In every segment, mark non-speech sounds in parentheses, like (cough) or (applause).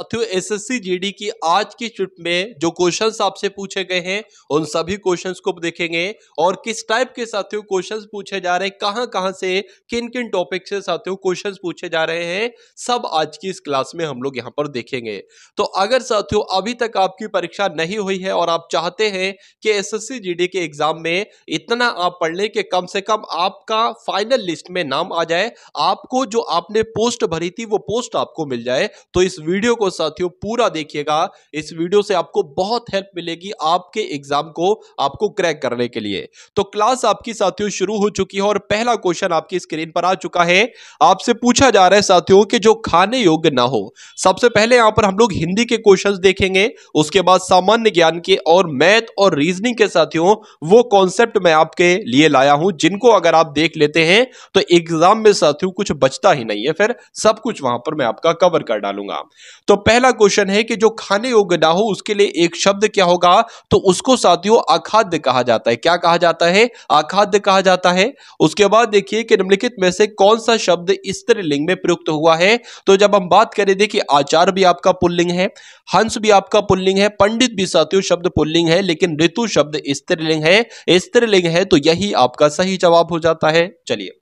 साथियों SSC GD की आज की शिफ्ट में जो क्वेश्चंस आपसे पूछे गए हैं उन सभी क्वेश्चंस को देखेंगे और किस टाइप के साथियों क्वेश्चंस पूछे जा रहे हैं कहां कहां से किन किन टॉपिक से साथियों क्वेश्चंस पूछे जा रहे हैं सब आज की इस क्लास में हम लोग यहां पर देखेंगे तो अगर साथियों अभी तक आपकी परीक्षा नहीं हुई है और आप चाहते हैं कि एस एस के एग्जाम में इतना आप पढ़ लें कि कम से कम आपका फाइनल लिस्ट में नाम आ जाए आपको जो आपने पोस्ट भरी थी वो पोस्ट आपको मिल जाए तो इस वीडियो को साथियों पूरा देखिएगा इस वीडियो से आपको बहुत हेल्प मिलेगी आपके एग्जाम को आपको क्रैक करने के लिए तो क्लास आपकी साथियों शुरू हो चुकी है और पहला क्वेश्चन आपकी स्क्रीन पर आ चुका है आपसे पूछा जा रहा है साथियों के जो खाने योग्य ना हो सबसे पहले यहां पर हम लोग हिंदी के क्वेश्चन देखेंगे उसके बाद सामान्य ज्ञान के और मैथ और रीजनिंग के साथियों वो कॉन्सेप्ट मैं आपके लिए लाया हूं जिनको अगर आप देख लेते हैं तो एग्जाम में साथियों कुछ बचता ही नहीं है फिर सब कुछ वहां पर मैं आपका कवर कर डालूंगा तो पहला क्वेश्चन है कि जो खाने योग्य ना हो उसके लिए एक शब्द क्या होगा तो उसको साथियों अखाद्य कहा जाता है क्या कहा जाता है अखाद्य कहा जाता है उसके बाद देखिए कि निम्नलिखित में से कौन सा शब्द स्त्रीलिंग में प्रयुक्त हुआ है तो जब हम बात करें देखिए आचार भी आपका पुल्लिंग है हंस भी आपका पुल्लिंग है पंडित भी साथियों शब्द पुल्लिंग है लेकिन ऋतु शब्द स्त्रीलिंग है स्त्रीलिंग है तो यही आपका सही जवाब हो जाता है चलिए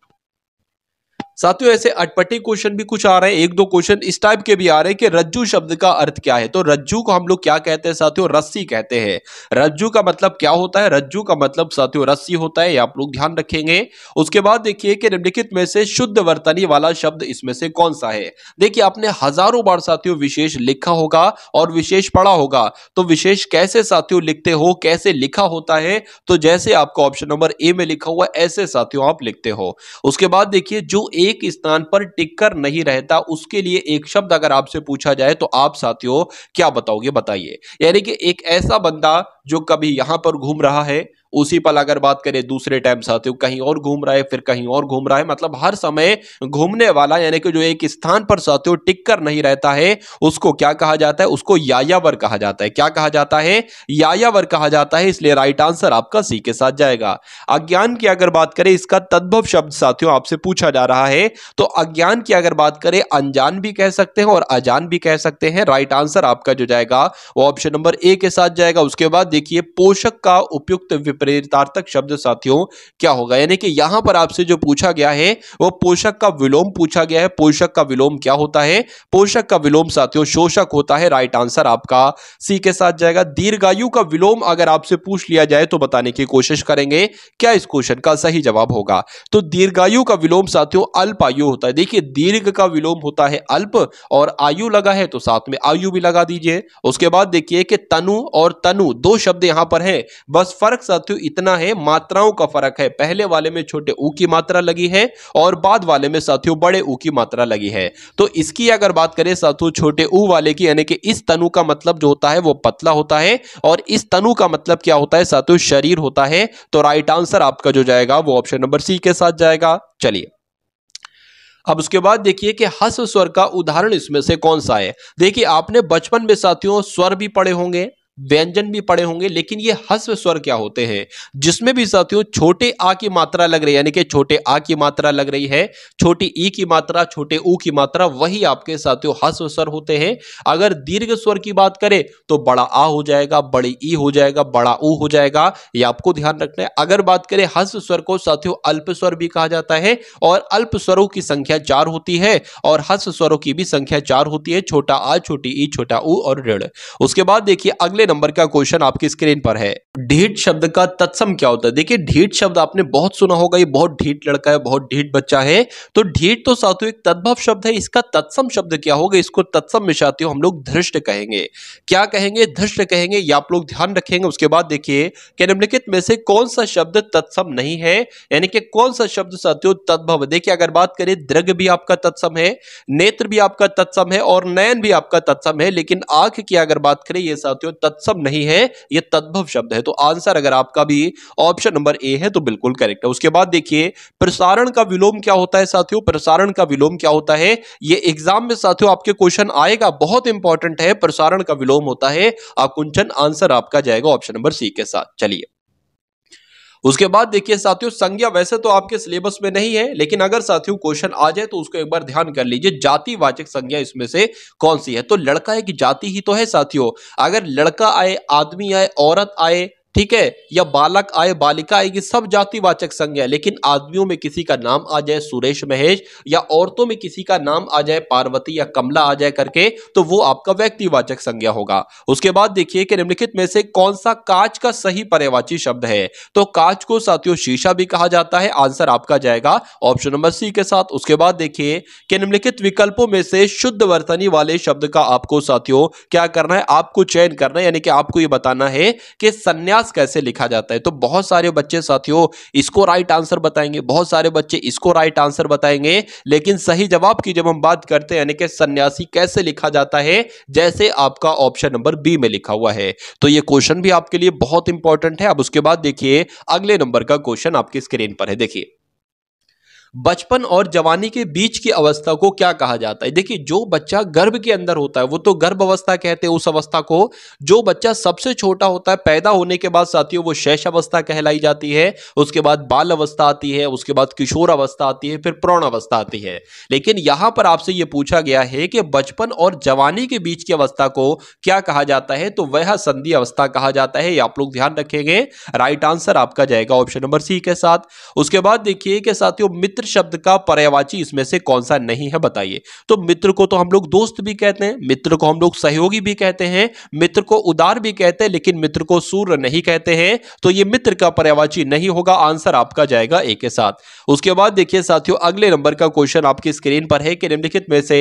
साथियों ऐसे अटपटी क्वेश्चन भी कुछ आ रहे हैं एक दो क्वेश्चन इस टाइप के भी आ रहे हैं कि रज्जू शब्द का अर्थ क्या है तो रज्जू को हम लोग क्या कहते हैं साथियों रस्सी कहते हैं रज्जू का मतलब क्या होता है रज्जू का मतलब साथियों रस्सी होता है आप लोग ध्यान रखेंगे उसके बाद देखिए कि निम्नलिखित में से शुद्ध वर्तनी वाला शब्द इसमें से कौन सा है देखिए आपने हजारों बार साथियों विशेष लिखा होगा और विशेष पढ़ा होगा तो विशेष कैसे साथियों लिखते हो कैसे लिखा होता है तो जैसे आपको ऑप्शन नंबर ए में लिखा हुआ ऐसे साथियों आप लिखते हो उसके बाद देखिए जो ए एक स्थान पर टिककर नहीं रहता उसके लिए एक शब्द अगर आपसे पूछा जाए तो आप साथियों क्या बताओगे बताइए यानी कि एक ऐसा बंदा जो कभी यहां पर घूम रहा है उसी पल अगर बात करें दूसरे टाइम साथियों तो कहीं और घूम रहा है फिर कहीं और घूम रहा है मतलब हर समय घूमने वाला यानी कि जो एक स्थान पर साथियों टिक कर नहीं रहता है उसको क्या कहा जाता है उसको यायावर कहा जाता है क्या कहा जाता है यायावर कहा जाता है इसलिए राइट आंसर आपका सी के साथ जाएगा अज्ञान की अगर बात करें इसका तद्भव शब्द साथियों आपसे पूछा जा रहा है तो अज्ञान की अगर बात करें अनजान भी कह सकते हैं और अजान भी कह सकते हैं राइट आंसर आपका जो जाएगा वो ऑप्शन नंबर ए के साथ जाएगा उसके बाद देखिए पोषक का उपयुक्त विपरीत प्रेरितार्थक शब्द साथियों क्या होगा यानी कि यहां पर आपसे जो पूछा गया है वो पोषक का विलोम पूछा गया है पोषक का विलोम क्या होता है पोषक का विलोम साथियों शोषक होता है राइट आंसर आपका सी के साथ जाएगा दीर्घायु का विलोम अगर आपसे पूछ लिया जाए तो बताने की कोशिश करेंगे क्या इस क्वेश्चन का सही जवाब होगा तो दीर्घायु का विलोम साथियों अल्प आयु होता है देखिए दीर्घ का विलोम होता है अल्प और आयु लगा है तो साथ में आयु भी लगा दीजिए उसके बाद देखिए कि तनु और तनु दो शब्द यहां पर है बस फर्क साथियों तो इतना है मात्राओं का फर्क है पहले वाले में छोटे ऊ की मात्रा लगी है और बाद वाले में साथियों बड़े ऊ की मात्रा लगी है तो इसकी अगर बात करें साथियों छोटे ऊ वाले की यानी कि इस तनु का मतलब जो होता है वो पतला होता है और इस तनु का मतलब क्या होता है साथियों शरीर होता है तो राइट आंसर आपका जो जाएगा वो ऑप्शन नंबर सी के साथ जाएगा चलिए अब उसके बाद देखिए कि हस्व स्वर का उदाहरण इसमें से कौन सा है देखिए आपने बचपन में साथियों स्वर भी पढ़े होंगे व्यंजन भी पड़े होंगे लेकिन ये हस्व स्वर क्या होते हैं जिसमें भी साथियों छोटे आ की मात्रा लग रही है यानी कि छोटे आ की मात्रा लग रही है छोटी ई की मात्रा छोटे ऊ की मात्रा वही आपके साथियों हस्व स्वर होते हैं अगर दीर्घ स्वर की बात करें तो बड़ा आ हो जाएगा बड़ी ई हो जाएगा बड़ा ऊ हो जाएगा ये आपको ध्यान रखना है अगर बात करें हस्व स्वर को साथियों अल्प स्वर भी कहा जाता है और अल्प स्वरों की संख्या चार होती है और हस्व स्वरों की भी संख्या चार होती है छोटा आ छोटी ई छोटा ऊ और ऋण उसके बाद देखिए अगले छठे नंबर का क्वेश्चन आपकी स्क्रीन पर है ढीठ शब्द का तत्सम क्या होता है देखिए ढीठ शब्द आपने बहुत सुना होगा ये बहुत ढीठ लड़का है बहुत ढीठ बच्चा है तो ढीठ तो सात्विक तद्भव शब्द है इसका तत्सम शब्द क्या होगा इसको तत्सम में चाहते हो हम लोग धृष्ट कहेंगे क्या कहेंगे धृष्ट कहेंगे या आप लोग ध्यान रखेंगे उसके बाद देखिए कि निम्नलिखित में से कौन सा शब्द तत्सम नहीं है यानी कि कौन सा शब्द साथियों तद्भव देखिए अगर बात करें दृग भी आपका तत्सम है नेत्र भी आपका तत्सम है और नयन भी आपका तत्सम है लेकिन आंख की अगर बात करें ये साथियों तत्सम तत्सम नहीं है यह तद्भव शब्द है तो आंसर अगर आपका भी ऑप्शन नंबर ए है तो बिल्कुल करेक्ट है उसके बाद देखिए प्रसारण का विलोम क्या होता है साथियों प्रसारण का विलोम क्या होता है ये एग्जाम में साथियों आपके क्वेश्चन आएगा बहुत इंपॉर्टेंट है प्रसारण का विलोम होता है आकुंचन आंसर आपका जाएगा ऑप्शन नंबर सी के साथ चलिए उसके बाद देखिए साथियों संज्ञा वैसे तो आपके सिलेबस में नहीं है लेकिन अगर साथियों क्वेश्चन आ जाए तो उसको एक बार ध्यान कर लीजिए जातिवाचक संज्ञा इसमें से कौन सी है तो लड़का है कि जाति ही तो है साथियों अगर लड़का आए आदमी आए औरत आए ठीक है या बालक आए बालिका आएगी सब जातिवाचक संज्ञा है लेकिन आदमियों में किसी का नाम आ जाए सुरेश महेश या औरतों में किसी का नाम आ जाए पार्वती या कमला आ जाए करके तो वो आपका व्यक्तिवाचक संज्ञा होगा उसके बाद देखिए कि निम्नलिखित में से कौन सा कांच का सही पर्यावाची शब्द है तो कांच को साथियों शीशा भी कहा जाता है आंसर आपका जाएगा ऑप्शन नंबर सी के साथ उसके बाद देखिए कि निम्नलिखित विकल्पों में से शुद्ध वर्तनी वाले शब्द का आपको साथियों क्या करना है आपको चयन करना है यानी कि आपको ये बताना है कि संन्यास इतिहास कैसे लिखा जाता है तो बहुत सारे बच्चे साथियों इसको राइट आंसर बताएंगे बहुत सारे बच्चे इसको राइट आंसर बताएंगे लेकिन सही जवाब की जब हम बात करते हैं यानी कि सन्यासी कैसे लिखा जाता है जैसे आपका ऑप्शन नंबर बी में लिखा हुआ है तो ये क्वेश्चन भी आपके लिए बहुत इंपॉर्टेंट है अब उसके बाद देखिए अगले नंबर का क्वेश्चन आपकी स्क्रीन पर है देखिए बचपन और जवानी के बीच की अवस्था को क्या कहा जाता है देखिए जो बच्चा गर्भ के अंदर होता है वो तो गर्भ अवस्था कहते हैं उस अवस्था को जो बच्चा सबसे छोटा होता है पैदा होने के बाद साथियों वो शैश अवस्था कहलाई जाती है उसके बाद बाल अवस्था आती है उसके बाद किशोर अवस्था आती है फिर प्रौण अवस्था आती है लेकिन यहां पर आपसे ये पूछा गया है कि बचपन और जवानी के बीच की अवस्था को क्या कहा जाता है तो वह संधि अवस्था कहा जाता है आप लोग ध्यान रखेंगे राइट आंसर आपका जाएगा ऑप्शन नंबर सी के साथ उसके बाद देखिए कि साथियों मित्र शब्द का पर्यावाची इसमें से कौन सा नहीं है बताइए तो मित्र को तो हम लोग दोस्त भी कहते हैं मित्र को हम लोग सहयोगी भी कहते हैं मित्र को उदार भी कहते हैं लेकिन मित्र को सूर्य नहीं कहते हैं तो ये मित्र का पर्यावाची नहीं होगा आंसर आपका जाएगा ए के साथ उसके बाद देखिए साथियों अगले नंबर का क्वेश्चन आपकी स्क्रीन पर है कि निम्नलिखित में से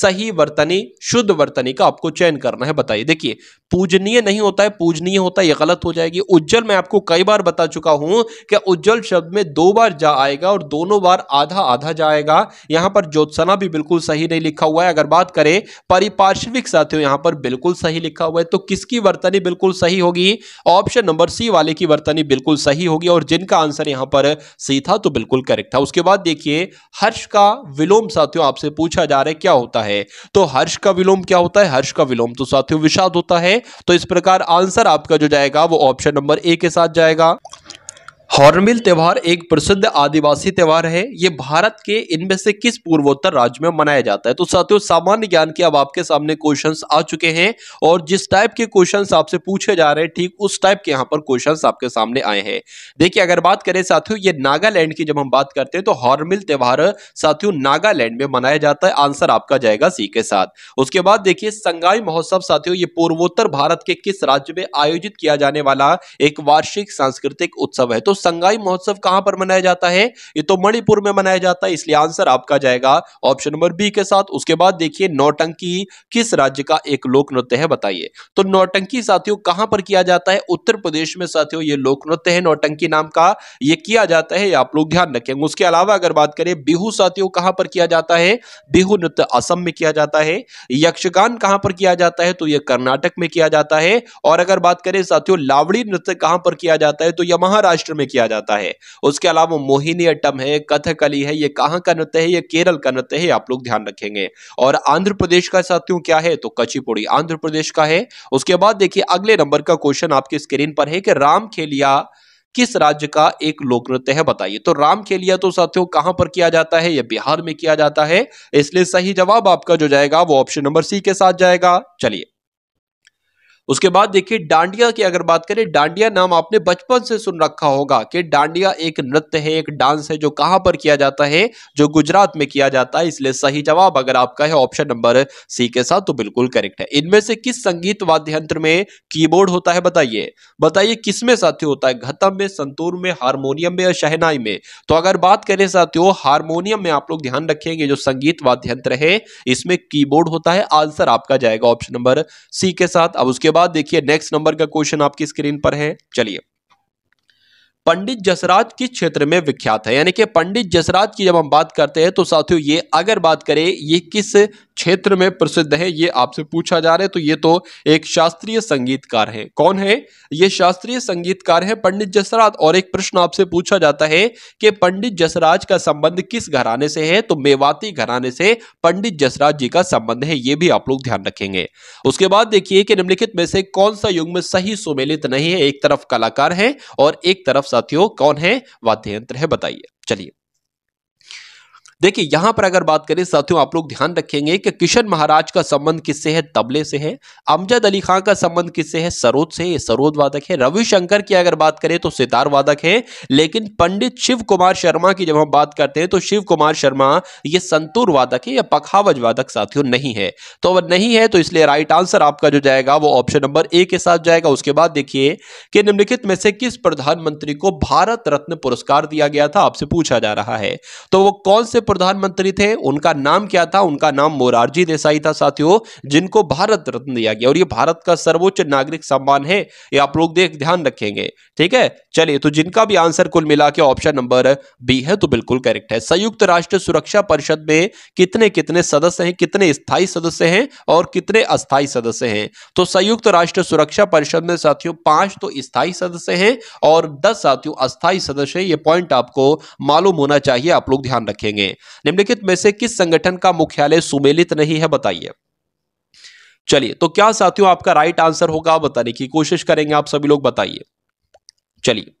सही वर्तनी शुद्ध वर्तनी का आपको चयन करना है बताइए देखिए पूजनीय नहीं होता है पूजनीय होता है यह गलत हो जाएगी उज्जवल मैं आपको कई बार बता चुका हूं कि उज्जवल शब्द में दो बार जा आएगा और दोनों बार आधा आधा जाएगा यहां पर ज्योत्सना भी बिल्कुल सही नहीं लिखा हुआ है अगर बात करें परिपार्श्विक साथियों यहां पर बिल्कुल सही लिखा हुआ है तो किसकी वर्तनी बिल्कुल सही होगी ऑप्शन नंबर सी वाले की वर्तनी बिल्कुल सही होगी और जिनका आंसर यहां पर सी था तो बिल्कुल करेक्ट था उसके बाद देखिए हर्ष का विलोम साथियों आपसे पूछा जा रहा है क्या होता है तो हर्ष का विलोम क्या होता है हर्ष का विलोम तो साथियों विषाद होता है तो इस प्रकार आंसर आपका जो जाएगा वो ऑप्शन नंबर ए के साथ जाएगा हॉर्नबिल त्यौहार एक प्रसिद्ध आदिवासी त्यौहार है ये भारत के इनमें से किस पूर्वोत्तर राज्य में मनाया जाता है तो साथियों सामान्य ज्ञान के अब आपके सामने क्वेश्चंस आ चुके हैं और जिस टाइप के क्वेश्चंस आपसे पूछे जा रहे हैं ठीक उस टाइप के यहाँ पर क्वेश्चंस आपके सामने आए हैं देखिए अगर बात करें साथियों ये नागालैंड की जब हम बात करते हैं तो हॉर्नबिल त्यौहार साथियों नागालैंड में मनाया जाता है आंसर आपका जाएगा सी के साथ उसके बाद देखिए संगाई महोत्सव साथियों ये पूर्वोत्तर भारत के किस राज्य में आयोजित किया जाने वाला एक वार्षिक सांस्कृतिक उत्सव है तो संगाई महोत्सव कहां पर मनाया जाता है ये तो मणिपुर में मनाया जाता है इसलिए आंसर आपका जाएगा ऑप्शन नंबर बी के साथ उसके बाद देखिए नौटंकी किस राज्य का एक लोक नृत्य है बताइए तो नौटंकी साथियों कहां पर किया जाता है उत्तर प्रदेश में साथियों ये लोक नृत्य है नौटंकी नाम का ये किया जाता है आप लोग ध्यान रखेंगे उसके अलावा अगर बात करें बिहू साथियों कहां पर किया जाता है बिहू नृत्य असम में किया जाता है यक्षगान कहां पर किया जाता है तो यह कर्नाटक में किया जाता है और अगर बात करें साथियों लावड़ी नृत्य कहां पर किया जाता है तो यह महाराष्ट्र में में किया जाता है उसके अलावा मोहिनी अट्टम है कथकली है ये कहाँ का नृत्य है ये केरल का नृत्य है आप लोग ध्यान रखेंगे और आंध्र प्रदेश का साथियों क्या है तो कचीपुड़ी आंध्र प्रदेश का है उसके बाद देखिए अगले नंबर का क्वेश्चन आपकी स्क्रीन पर है कि राम खेलिया किस राज्य का एक लोक नृत्य है बताइए तो राम खेलिया तो साथियों कहां पर किया जाता है यह बिहार में किया जाता है इसलिए सही जवाब आपका जो जाएगा वो ऑप्शन नंबर सी के साथ जाएगा चलिए उसके बाद देखिए डांडिया की अगर बात करें डांडिया नाम आपने बचपन से सुन रखा होगा कि डांडिया एक नृत्य है एक डांस है जो कहां पर किया जाता है जो गुजरात में किया जाता है इसलिए सही जवाब अगर आपका है ऑप्शन नंबर सी के साथ तो बिल्कुल करेक्ट है इनमें से किस संगीत वाद्य यंत्र में कीबोर्ड होता है बताइए बताइए किसमें साथियों होता है घतम में संतूर में हारमोनियम में या शहनाई में तो अगर बात करें साथियों हारमोनियम में आप लोग ध्यान रखेंगे जो संगीत वाद्य यंत्र है इसमें कीबोर्ड होता है आंसर आपका जाएगा ऑप्शन नंबर सी के साथ अब उसके बाद बाद देखिए नेक्स्ट नंबर का क्वेश्चन आपकी स्क्रीन पर है चलिए पंडित जसराज किस क्षेत्र में विख्यात है यानी कि पंडित जसराज की जब हम बात करते हैं तो साथियों ये अगर बात करें ये किस क्षेत्र में प्रसिद्ध है ये आपसे पूछा जा रहा है तो ये तो एक शास्त्रीय संगीतकार है कौन है ये शास्त्रीय संगीतकार है पंडित जसराज और एक प्रश्न आपसे पूछा जाता है कि पंडित जसराज का संबंध किस घराने से है तो मेवाती घराने से पंडित जसराज जी का संबंध है ये भी आप लोग ध्यान रखेंगे उसके बाद देखिए कि निम्नलिखित में से कौन सा युग में सही सुमेलित नहीं है एक तरफ कलाकार है और एक तरफ साथियों कौन है वाद्य यंत्र है बताइए चलिए देखिए यहां पर अगर बात करें साथियों आप लोग ध्यान रखेंगे कि किशन महाराज का संबंध किससे है तबले से है अमजद अली खान का संबंध किससे है सरोद से है सरोद वादक है रविशंकर की अगर बात करें तो सितार वादक है लेकिन पंडित शिव कुमार शर्मा की जब हम बात करते हैं तो शिव कुमार शर्मा ये संतूर वादक है या पखावज वादक साथियों नहीं है तो अगर नहीं है तो इसलिए राइट आंसर आपका जो जाएगा वो ऑप्शन नंबर ए के साथ जाएगा उसके बाद देखिए कि निम्नलिखित में से किस प्रधानमंत्री को भारत रत्न पुरस्कार दिया गया था आपसे पूछा जा रहा है तो वो कौन से प्रधानमंत्री थे उनका नाम क्या था उनका नाम मोरारजी देसाई था साथियों जिनको भारत रत्न दिया गया और ये भारत का सर्वोच्च नागरिक सम्मान है ये आप लोग देख ध्यान रखेंगे ठीक है चलिए तो जिनका भी आंसर कुल मिला के ऑप्शन नंबर बी है तो बिल्कुल करेक्ट है संयुक्त राष्ट्र सुरक्षा परिषद में कितने कितने सदस्य हैं कितने स्थायी सदस्य हैं और कितने अस्थायी सदस्य हैं तो संयुक्त राष्ट्र सुरक्षा परिषद में साथियों पांच तो स्थायी सदस्य हैं और दस साथियों अस्थायी सदस्य ये पॉइंट आपको मालूम होना चाहिए आप लोग ध्यान रखेंगे निम्नलिखित में से किस संगठन का मुख्यालय सुमेलित नहीं है बताइए चलिए तो क्या साथियों आपका राइट आंसर होगा बताने की कोशिश करेंगे आप सभी लोग बताइए चलिए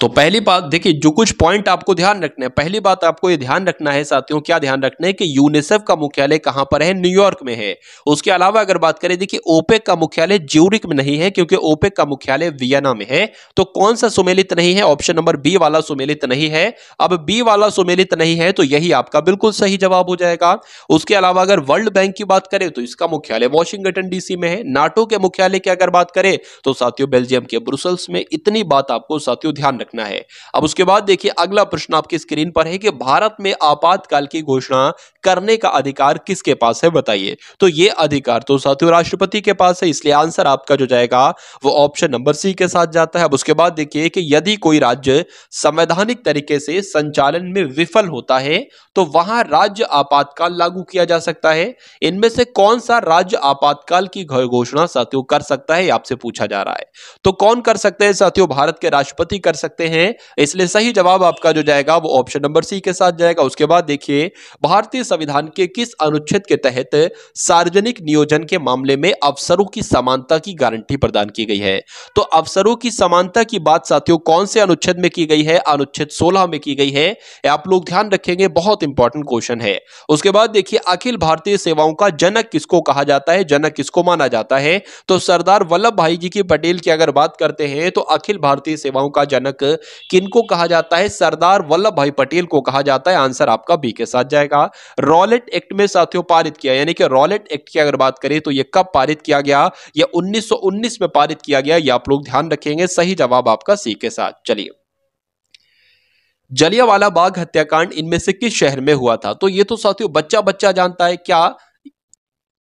तो पहली बात देखिए जो कुछ पॉइंट आपको ध्यान रखना है पहली बात आपको ये ध्यान रखना है साथियों क्या ध्यान रखना है कि यूनिसेफ का मुख्यालय कहां पर है न्यूयॉर्क में है उसके अलावा अगर बात करें देखिए ओपेक का मुख्यालय ज्यूरिक में नहीं है क्योंकि ओपेक का मुख्यालय वियना में है तो कौन सा सुमेलित नहीं है ऑप्शन नंबर बी वाला सुमेलित नहीं है अब बी वाला सुमेलित नहीं है तो यही आपका बिल्कुल सही जवाब हो जाएगा उसके अलावा अगर वर्ल्ड बैंक की बात करें तो इसका मुख्यालय वॉशिंगटन डीसी में है नाटो के मुख्यालय की अगर बात करें तो साथियों बेल्जियम के ब्रुसल्स में इतनी बात आपको साथियों ध्यान रखना है अब उसके बाद देखिए अगला प्रश्न आपके स्क्रीन पर है कि भारत में आपातकाल की घोषणा करने का अधिकार किसके पास है बताइए तो ये अधिकार तो साथियों राष्ट्रपति के पास है इसलिए आंसर आपका जो जाएगा वो ऑप्शन नंबर सी के साथ जाता है अब उसके बाद देखिए कि यदि कोई राज्य संवैधानिक तरीके से संचालन में विफल होता है तो वहां राज्य आपातकाल लागू किया जा सकता है इनमें से कौन सा राज्य आपातकाल की घोषणा साथियों कर सकता है आपसे पूछा जा रहा है तो कौन कर सकते हैं साथियों भारत के राष्ट्रपति कर सकते सकते हैं इसलिए सही जवाब आपका जो जाएगा वो ऑप्शन नंबर सी के साथ जाएगा उसके बाद देखिए भारतीय संविधान के किस अनुच्छेद के तहत सार्वजनिक नियोजन के मामले में अवसरों की समानता की गारंटी प्रदान की गई है तो अवसरों की समानता की बात साथियों कौन से अनुच्छेद में की गई है अनुच्छेद सोलह में की गई है आप लोग ध्यान रखेंगे बहुत इंपॉर्टेंट क्वेश्चन है उसके बाद देखिए अखिल भारतीय सेवाओं का जनक किसको कहा जाता है जनक किसको माना जाता है तो सरदार वल्लभ भाई जी की पटेल की अगर बात करते हैं तो अखिल भारतीय सेवाओं का जनक किनको कहा जाता है सरदार वल्लभ भाई पटेल को कहा जाता है आंसर आपका बी के साथ जाएगा रॉलेट एक्ट में साथियों पारित किया यानी कि रॉलेट एक्ट की अगर बात करें तो यह कब पारित किया गया यह उन्नीस में पारित किया गया यह आप लोग ध्यान रखेंगे सही जवाब आपका सी के साथ चलिए जलियावाला बाग हत्याकांड इनमें से किस शहर में हुआ था तो ये तो साथियों बच्चा बच्चा जानता है क्या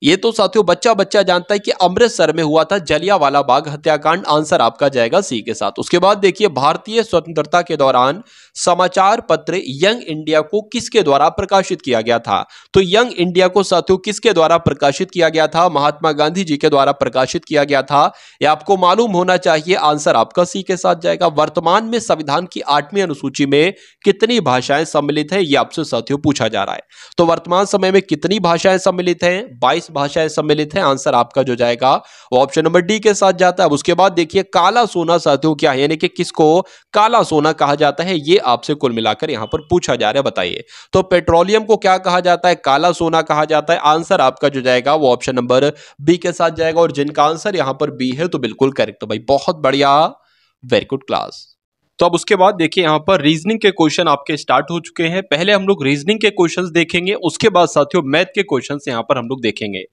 ये तो साथियों बच्चा बच्चा जानता है कि अमृतसर में हुआ था जलियावाला बाग हत्याकांड आंसर आपका जाएगा सी के साथ उसके बाद देखिए भारतीय स्वतंत्रता के दौरान समाचार पत्र यंग इंडिया को किसके द्वारा प्रकाशित किया गया था तो यंग इंडिया को साथियों किसके द्वारा प्रकाशित किया गया था महात्मा गांधी जी के द्वारा प्रकाशित किया गया था यह आपको मालूम होना चाहिए आंसर आपका सी के साथ जाएगा वर्तमान में संविधान की आठवीं अनुसूची में कितनी भाषाएं सम्मिलित है यह आपसे साथियों पूछा जा रहा है तो वर्तमान समय में कितनी भाषाएं सम्मिलित है बाईस पचास भाषाएं सम्मिलित हैं आंसर आपका जो जाएगा वो ऑप्शन नंबर डी के साथ जाता है अब उसके बाद देखिए काला सोना साथियों क्या है यानी कि किसको काला सोना कहा जाता है ये आपसे कुल मिलाकर यहां पर पूछा जा रहा है बताइए तो पेट्रोलियम को क्या कहा जाता है काला सोना कहा जाता है आंसर आपका जो जाएगा वो ऑप्शन नंबर बी के साथ जाएगा और जिनका आंसर यहां पर बी है तो बिल्कुल करेक्ट तो भाई बहुत बढ़िया वेरी गुड क्लास तो अब उसके बाद देखिए यहाँ पर रीजनिंग के क्वेश्चन आपके स्टार्ट हो चुके हैं पहले हम लोग रीजनिंग के क्वेश्चन देखेंगे उसके बाद साथियों मैथ के क्वेश्चन यहाँ पर हम लोग देखेंगे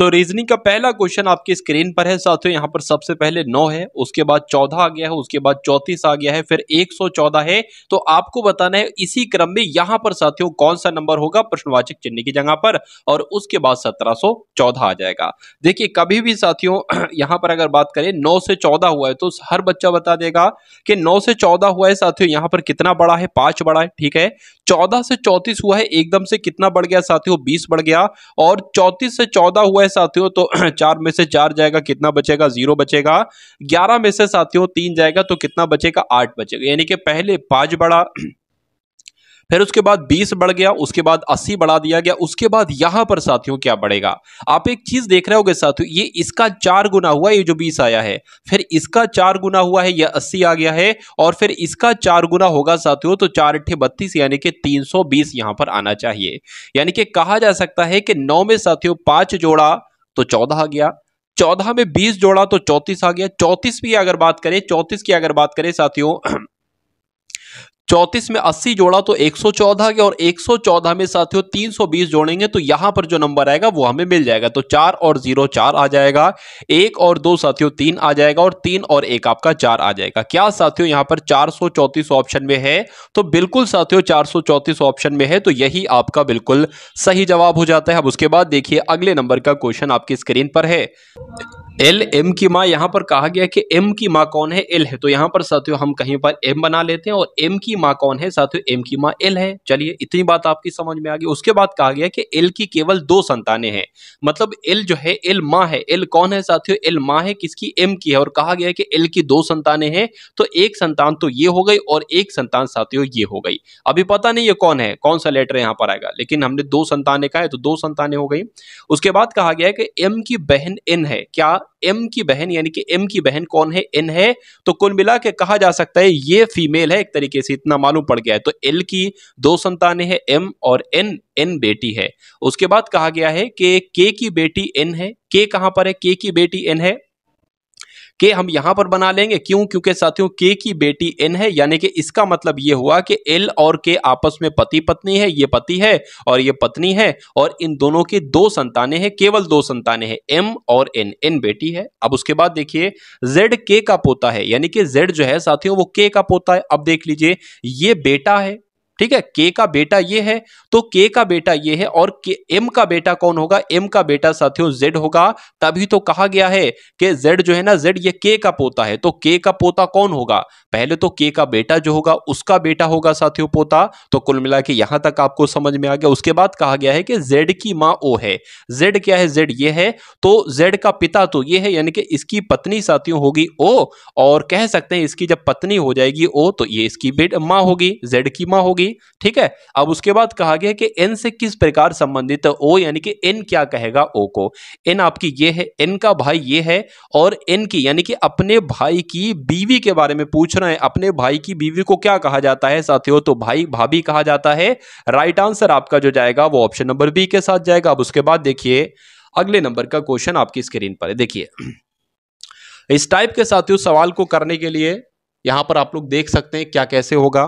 तो रीजनिंग का पहला क्वेश्चन आपकी स्क्रीन पर है साथियों यहाँ पर सबसे पहले नौ है उसके बाद चौदह आ गया है उसके बाद चौतीस आ गया है फिर एक सौ चौदह है तो आपको बताना है इसी क्रम में यहाँ पर साथियों कौन सा नंबर होगा प्रश्नवाचक चिन्ह की जगह पर और उसके बाद सत्रह सौ चौदह आ जाएगा देखिए कभी भी साथियों (clears throat) यहाँ पर अगर बात करें नौ से चौदह हुआ है तो हर बच्चा बता देगा कि नौ से चौदह हुआ है साथियों यहाँ पर कितना बड़ा है पांच बड़ा है ठीक है चौदह से चौतीस हुआ है एकदम से कितना बढ़ गया साथियों बीस बढ़ गया और चौतीस से चौदह हुआ है साथियों तो (clears throat) चार में से चार जाएगा कितना बचेगा जीरो बचेगा ग्यारह में से साथियों तीन जाएगा तो कितना बचेगा आठ बचेगा यानी कि पहले पांच बड़ा (clears throat) फिर उसके बाद 20 बढ़ गया उसके बाद 80 बढ़ा दिया गया उसके बाद यहां पर साथियों क्या बढ़ेगा आप एक चीज देख रहे होगे साथियों ये इसका चार गुना हुआ ये जो 20 आया है फिर इसका चार गुना हुआ है यह 80 आ गया है और फिर इसका चार गुना होगा साथियों तो चार अट्ठे बत्तीस यानी कि तीन सौ यहां पर आना चाहिए यानी कि कहा जा सकता है कि नौ में साथियों पांच जोड़ा तो चौदह आ गया चौदह में बीस जोड़ा तो चौतीस आ गया चौतीस भी अगर बात करें चौतीस की अगर बात करें साथियों चौंतीस में अस्सी जोड़ा तो एक सौ चौदह के और एक सौ चौदह में साथियों तीन सौ बीस जोड़ेंगे तो यहां पर जो नंबर आएगा वो हमें मिल जाएगा तो चार और जीरो चार आ जाएगा एक और दो साथियों तीन आ जाएगा और तीन और एक आपका चार आ जाएगा क्या साथियों यहां पर चार सौ चौतीस ऑप्शन में है तो बिल्कुल साथियों चार सौ चौतीस ऑप्शन में है तो यही आपका बिल्कुल सही जवाब हो जाता है अब उसके बाद देखिए अगले नंबर का क्वेश्चन आपकी स्क्रीन पर है एल एम की माँ यहां पर कहा गया कि एम की माँ कौन है एल है तो यहां पर साथियों हम कहीं पर एम बना लेते हैं और एम की माँ कौन है साथ ही एम की माँ एल है चलिए इतनी बात आपकी समझ में आ गई उसके बाद कहा गया कि एल की केवल दो संतानें हैं मतलब एल जो है एल माँ है एल कौन है साथियों एल माँ है किसकी एम की है और कहा गया कि एल की दो संतानें हैं तो एक संतान तो ये हो गई और एक संतान साथियों ये हो गई अभी पता नहीं ये कौन है कौन सा लेटर यहाँ पर आएगा लेकिन हमने दो संतानें कहा है तो दो संतानें हो गई उसके बाद कहा गया कि एम की बहन एन है क्या एम की बहन यानी कि एम की बहन कौन है एन है तो कुल मिला के कहा जा सकता है ये फीमेल है एक तरीके से इतना मालूम पड़ गया है तो एल की दो संतानें हैं एम और एन एन बेटी है उसके बाद कहा गया है कि के की बेटी एन है के कहां पर है के की बेटी एन है के हम यहां पर बना लेंगे क्यों क्योंकि साथियों के की बेटी एन है यानी कि इसका मतलब ये हुआ कि एल और के आपस में पति पत्नी है ये पति है और ये पत्नी है और इन दोनों की दो संतानें हैं केवल दो संतानें हैं एम और एन एन बेटी है अब उसके बाद देखिए जेड के का पोता है यानी कि जेड जो है साथियों वो के का पोता है अब देख लीजिए ये बेटा है ठीक है के का बेटा ये है तो के का बेटा ये है और के एम का बेटा कौन होगा एम का बेटा साथियों जेड होगा तभी तो कहा गया है कि जेड जो है ना जेड ये के का पोता है तो के का पोता कौन होगा पहले तो के का बेटा जो होगा उसका बेटा होगा साथियों पोता तो कुल मिला के यहां तक आपको समझ में आ गया उसके बाद कहा गया है कि जेड की माँ ओ है जेड क्या है जेड ये है तो जेड का पिता तो ये है यानी कि इसकी पत्नी साथियों होगी ओ और कह सकते हैं इसकी जब पत्नी हो जाएगी ओ तो ये इसकी माँ होगी जेड की माँ होगी थी ठीक है अब उसके बाद कहा गया कि एन से किस प्रकार संबंधित है ओ यानी कि एन क्या कहेगा ओ को एन आपकी ये है एन का भाई ये है और एन की यानी कि अपने भाई की बीवी के बारे में पूछ रहे हैं अपने भाई की बीवी को क्या कहा जाता है साथियों तो भाई भाभी कहा जाता है राइट आंसर आपका जो जाएगा वो ऑप्शन नंबर बी के साथ जाएगा अब उसके बाद देखिए अगले नंबर का क्वेश्चन आपकी स्क्रीन पर है देखिए इस टाइप के साथियों सवाल को करने के लिए यहां पर आप लोग देख सकते हैं क्या कैसे होगा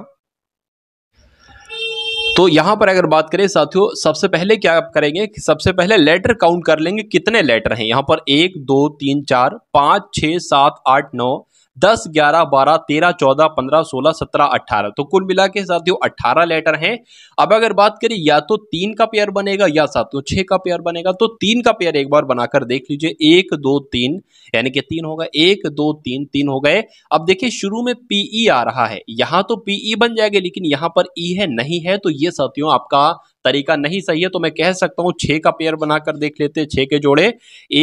तो यहाँ पर अगर बात करें साथियों सबसे पहले क्या आप करेंगे कि सबसे पहले लेटर काउंट कर लेंगे कितने लेटर हैं यहाँ पर एक दो तीन चार पाँच छः सात आठ नौ दस ग्यारह बारह तेरह चौदह पंद्रह सोलह सत्रह अठारह तो कुल मिला के साथियों अठारह लेटर हैं अब अगर बात करें या तो तीन का पेयर बनेगा या साथियों छह का पेयर बनेगा तो तीन का पेयर एक बार बनाकर देख लीजिए एक दो तीन यानी कि तीन होगा एक दो तीन तीन हो गए अब देखिए शुरू में पीई e आ रहा है यहां तो पीई e बन जाएगा लेकिन यहां पर ई e है नहीं है तो ये साथियों आपका तरीका नहीं सही है तो मैं कह सकता हूं छह का पेयर बनाकर देख लेते हैं छह के जोड़े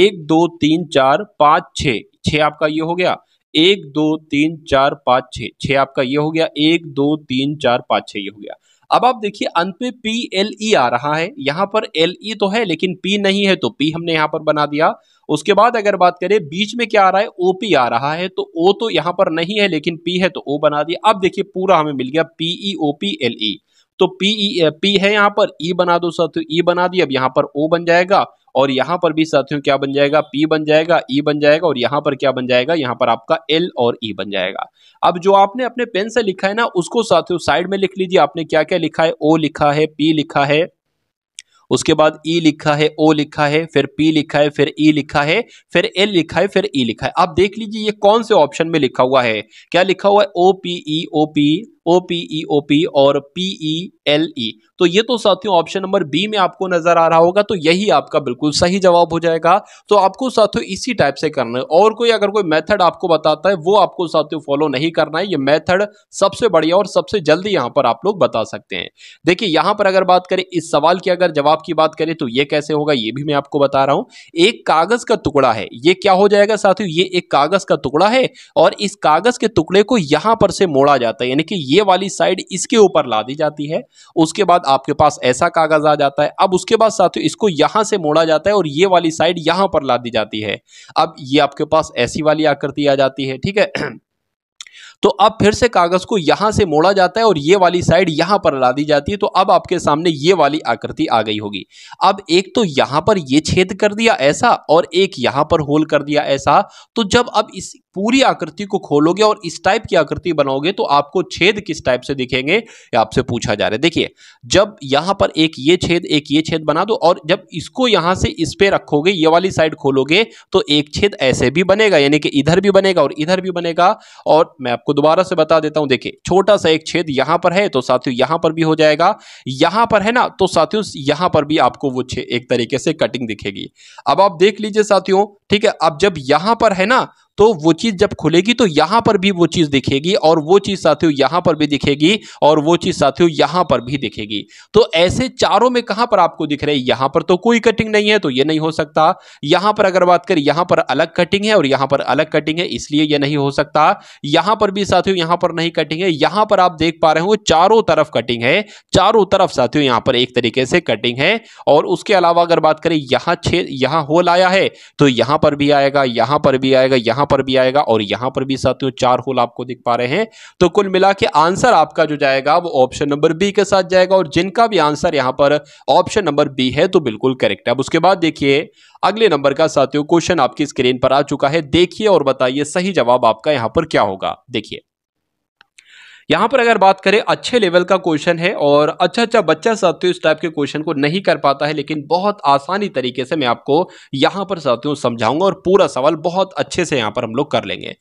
एक दो तीन चार पांच छ छह आपका ये हो गया एक दो तीन चार पाँच छ छः आपका ये हो गया एक दो तीन चार पाँच छः ये हो गया अब आप देखिए अंत में पी एल ई आ रहा है यहाँ पर एल ई e तो है लेकिन पी नहीं है तो पी हमने यहाँ पर बना दिया उसके बाद अगर बात करें बीच में क्या आ रहा है ओ पी आ रहा है तो ओ तो यहाँ पर नहीं है लेकिन पी है तो ओ बना दिया अब देखिए पूरा हमें मिल गया P E O P L E तो पी पी e, है यहाँ पर ई e बना दो साथियों ई e बना दी अब यहाँ पर ओ बन जाएगा और यहाँ पर भी साथियों क्या बन जाएगा पी बन जाएगा ई बन जाएगा और यहाँ पर क्या बन जाएगा यहाँ पर आपका एल और ई बन जाएगा अब जो आपने अपने पेन से लिखा है ना उसको साथियों साइड में लिख लीजिए आपने क्या क्या लिखा है ओ लिखा है पी लिखा है उसके बाद ई लिखा है ओ लिखा है फिर पी लिखा है फिर ई लिखा है फिर एल लिखा है फिर ई लिखा है आप देख लीजिए ये कौन से ऑप्शन में लिखा हुआ है क्या लिखा हुआ है O P E O P O P E O P और पी ई एल ई तो ये तो साथियों ऑप्शन नंबर बी में आपको नजर आ रहा होगा तो यही आपका बिल्कुल सही जवाब हो जाएगा तो आपको साथियों इसी टाइप से करना है और कोई अगर कोई मेथड आपको बताता है वो आपको साथियों फॉलो नहीं करना है ये मेथड सबसे बढ़िया और सबसे जल्दी यहां पर आप लोग बता सकते हैं देखिए यहां पर अगर बात करें इस सवाल की अगर जवाब की बात करें तो ये कैसे होगा ये भी मैं आपको बता रहा हूं एक कागज का टुकड़ा है ये क्या हो जाएगा साथियों ये एक कागज का टुकड़ा है और इस कागज के टुकड़े को यहां पर से मोड़ा जाता है यानी कि ये ये वाली साइड इसके ऊपर ला दी जाती है उसके बाद आपके पास ऐसा कागज आ जाता है अब उसके बाद साथियों इसको यहां से मोड़ा जाता है और ये वाली साइड यहां पर ला दी जाती है अब ये आपके पास ऐसी वाली आकृति आ जाती है ठीक है तो अब फिर से कागज को यहां से मोड़ा जाता है और ये वाली साइड यहां पर ला दी जाती है तो अब आपके सामने ये वाली आकृति आ गई होगी अब एक तो यहां पर ये छेद कर दिया ऐसा और एक यहां पर होल कर दिया ऐसा तो जब अब इस पूरी आकृति को खोलोगे और इस टाइप की आकृति बनाओगे तो आपको छेद किस टाइप से दिखेंगे आपसे पूछा जा रहा है देखिए जब यहां पर एक ये छेद एक ये छेद बना दो और जब इसको यहां से इस पे रखोगे ये वाली साइड खोलोगे तो एक छेद ऐसे भी बनेगा यानी कि इधर भी बनेगा और इधर भी बनेगा और मैं आपको दोबारा से बता देता हूं देखिए छोटा सा एक छेद यहां पर है तो साथियों यहां पर भी हो जाएगा यहां पर है ना तो साथियों यहां पर भी आपको वो छेद एक तरीके से कटिंग दिखेगी अब आप देख लीजिए साथियों ठीक है अब जब यहां पर है ना तो वो चीज़ जब खुलेगी तो यहां पर भी वो चीज़ दिखेगी और वो चीज़ साथियों यहां पर भी दिखेगी और वो चीज़ साथियों यहां पर भी दिखेगी तो ऐसे चारों में कहां पर आपको दिख रहे हैं यहां पर तो कोई कटिंग नहीं है तो ये नहीं हो सकता यहां पर अगर बात करें यहां पर अलग कटिंग है और यहां पर अलग कटिंग है इसलिए यह नहीं हो सकता यहां पर भी साथियों यहां पर नहीं कटिंग है यहां पर आप देख पा रहे हो चारों तरफ कटिंग है चारों तरफ साथियों यहां पर एक तरीके से कटिंग है और उसके अलावा अगर बात करें यहां छेद यहां होल आया है तो यहां पर भी आएगा यहां पर भी आएगा यहां पर भी आएगा और यहां पर भी साथियों चार होल आपको दिख पा रहे हैं तो कुल मिला के आंसर आपका जो जाएगा वो ऑप्शन नंबर बी के साथ जाएगा और जिनका भी आंसर यहां पर ऑप्शन नंबर बी है तो बिल्कुल करेक्ट है अब उसके बाद देखिए अगले नंबर का साथियों क्वेश्चन आपकी स्क्रीन पर आ चुका है देखिए और बताइए सही जवाब आपका यहां पर क्या होगा देखिए यहाँ पर अगर बात करें अच्छे लेवल का क्वेश्चन है और अच्छा अच्छा बच्चा साथियों इस टाइप के क्वेश्चन को नहीं कर पाता है लेकिन बहुत आसानी तरीके से मैं आपको यहाँ पर साथियों समझाऊंगा और पूरा सवाल बहुत अच्छे से यहाँ पर हम लोग कर लेंगे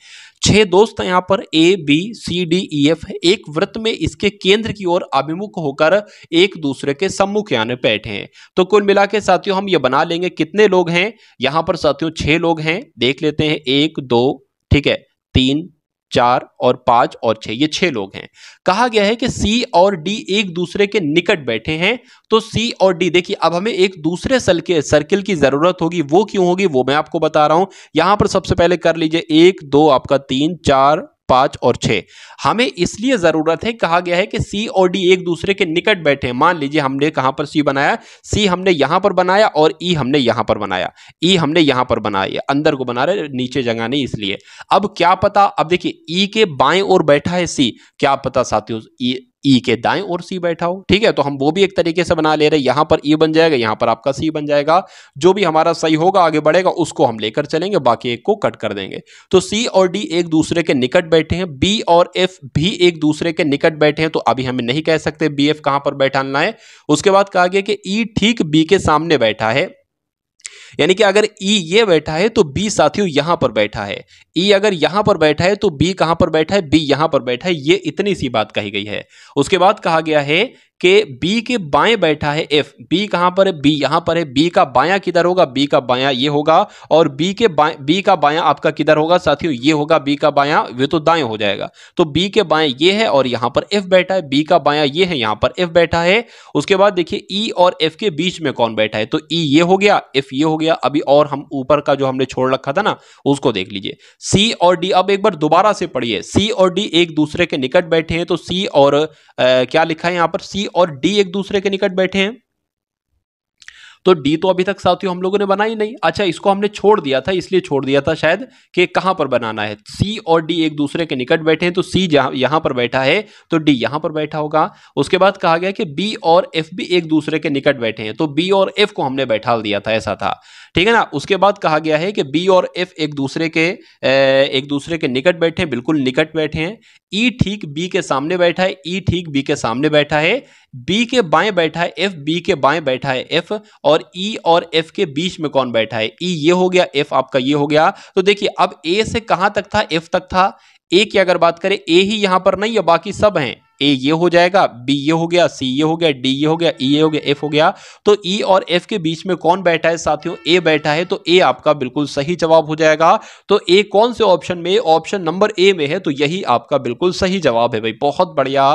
छह दोस्त यहाँ पर A B C D E F एक व्रत में इसके केंद्र की ओर अभिमुख होकर एक दूसरे के सम्मुख यहाँ बैठे हैं तो कुल मिला के साथियों हम ये बना लेंगे कितने लोग हैं यहाँ पर साथियों छह लोग हैं देख लेते हैं एक दो ठीक है तीन चार और पांच और छह ये छह लोग हैं कहा गया है कि सी और डी एक दूसरे के निकट बैठे हैं तो सी और डी देखिए अब हमें एक दूसरे सल के सर्किल की ज़रूरत होगी वो क्यों होगी वो मैं आपको बता रहा हूं यहां पर सबसे पहले कर लीजिए एक दो आपका तीन चार पांच और छह हमें इसलिए ज़रूरत है कहा गया है कि सी और डी एक दूसरे के निकट बैठे मान लीजिए हमने कहां पर सी बनाया सी हमने यहां पर बनाया और ई e हमने यहां पर बनाया ई e हमने यहां पर बनाया अंदर को बना रहे नीचे जगह नहीं इसलिए अब क्या पता अब देखिए ई e के बाएं और बैठा है सी क्या पता साथियों ई e के दाएं और सी बैठा हो ठीक है तो हम वो भी एक तरीके से बना ले रहे हैं यहां पर ई e बन जाएगा यहां पर आपका सी बन जाएगा जो भी हमारा सही होगा आगे बढ़ेगा उसको हम लेकर चलेंगे बाकी एक को कट कर देंगे तो सी और डी एक दूसरे के निकट बैठे हैं बी और एफ भी एक दूसरे के निकट बैठे हैं तो अभी हमें नहीं कह सकते बी एफ कहां पर बैठाना है उसके बाद कहा गया कि ई e ठीक बी के सामने बैठा है यानी कि अगर ई ये बैठा है तो बी साथियों यहां पर बैठा है ई अगर यहां पर बैठा है तो बी कहां पर बैठा है बी यहां पर बैठा है ये इतनी सी बात कही गई है उसके बाद कहा गया है कि बी के बाएं बैठा है एफ बी कहां पर है बी यहां पर है बी का बायां किधर होगा बी का बायां ये होगा और बी के बाएं बी का बायां आपका किधर होगा साथियों ये होगा बी का बायां वे तो दाएं हो जाएगा तो बी के बाएं ये है और यहां पर एफ बैठा है बी का बायां ये है यहां पर एफ बैठा है उसके बाद देखिए ई और एफ के बीच में कौन बैठा है तो ई ये हो गया एफ ये हो गया अभी और हम ऊपर का जो हमने छोड़ रखा था ना उसको देख लीजिए सी और डी अब एक बार दोबारा से पढ़िए सी और डी एक दूसरे के निकट बैठे हैं तो सी और आ, क्या लिखा है यहां पर सी और डी एक दूसरे के निकट बैठे हैं तो डी तो अभी तक साथियों हम लोगों ने बना ही नहीं अच्छा इसको हमने छोड़ दिया था इसलिए छोड़ दिया था शायद कि कहां पर बनाना है सी और डी एक दूसरे के निकट बैठे हैं तो सी यहां पर बैठा है तो डी यहां पर बैठा होगा उसके बाद कहा गया कि बी और एफ भी एक दूसरे के निकट बैठे हैं तो बी और एफ को हमने बैठा दिया था ऐसा था ठीक है ना उसके बाद कहा गया है कि बी और एफ एक दूसरे के एक दूसरे के निकट बैठे बिल्कुल निकट बैठे हैं ई e ठीक बी के सामने बैठा है ई e ठीक बी के सामने बैठा है बी के बाएं बैठा है एफ बी के बाएं बैठा है एफ और ई e और एफ के बीच में कौन बैठा है ई e ये हो गया एफ आपका ये हो गया तो देखिए अब ए से कहां तक था एफ तक था ए की अगर बात करें ए ही यहां पर नहीं है बाकी सब हैं ए ये हो जाएगा बी ये हो गया सी ये हो गया डी ये हो गया ई e ये हो गया एफ हो गया तो ई e और एफ के बीच में कौन बैठा है साथियों ए बैठा है तो ए आपका बिल्कुल सही जवाब हो जाएगा तो ए कौन से ऑप्शन में ऑप्शन नंबर ए में है तो यही आपका बिल्कुल सही जवाब है भाई बहुत बढ़िया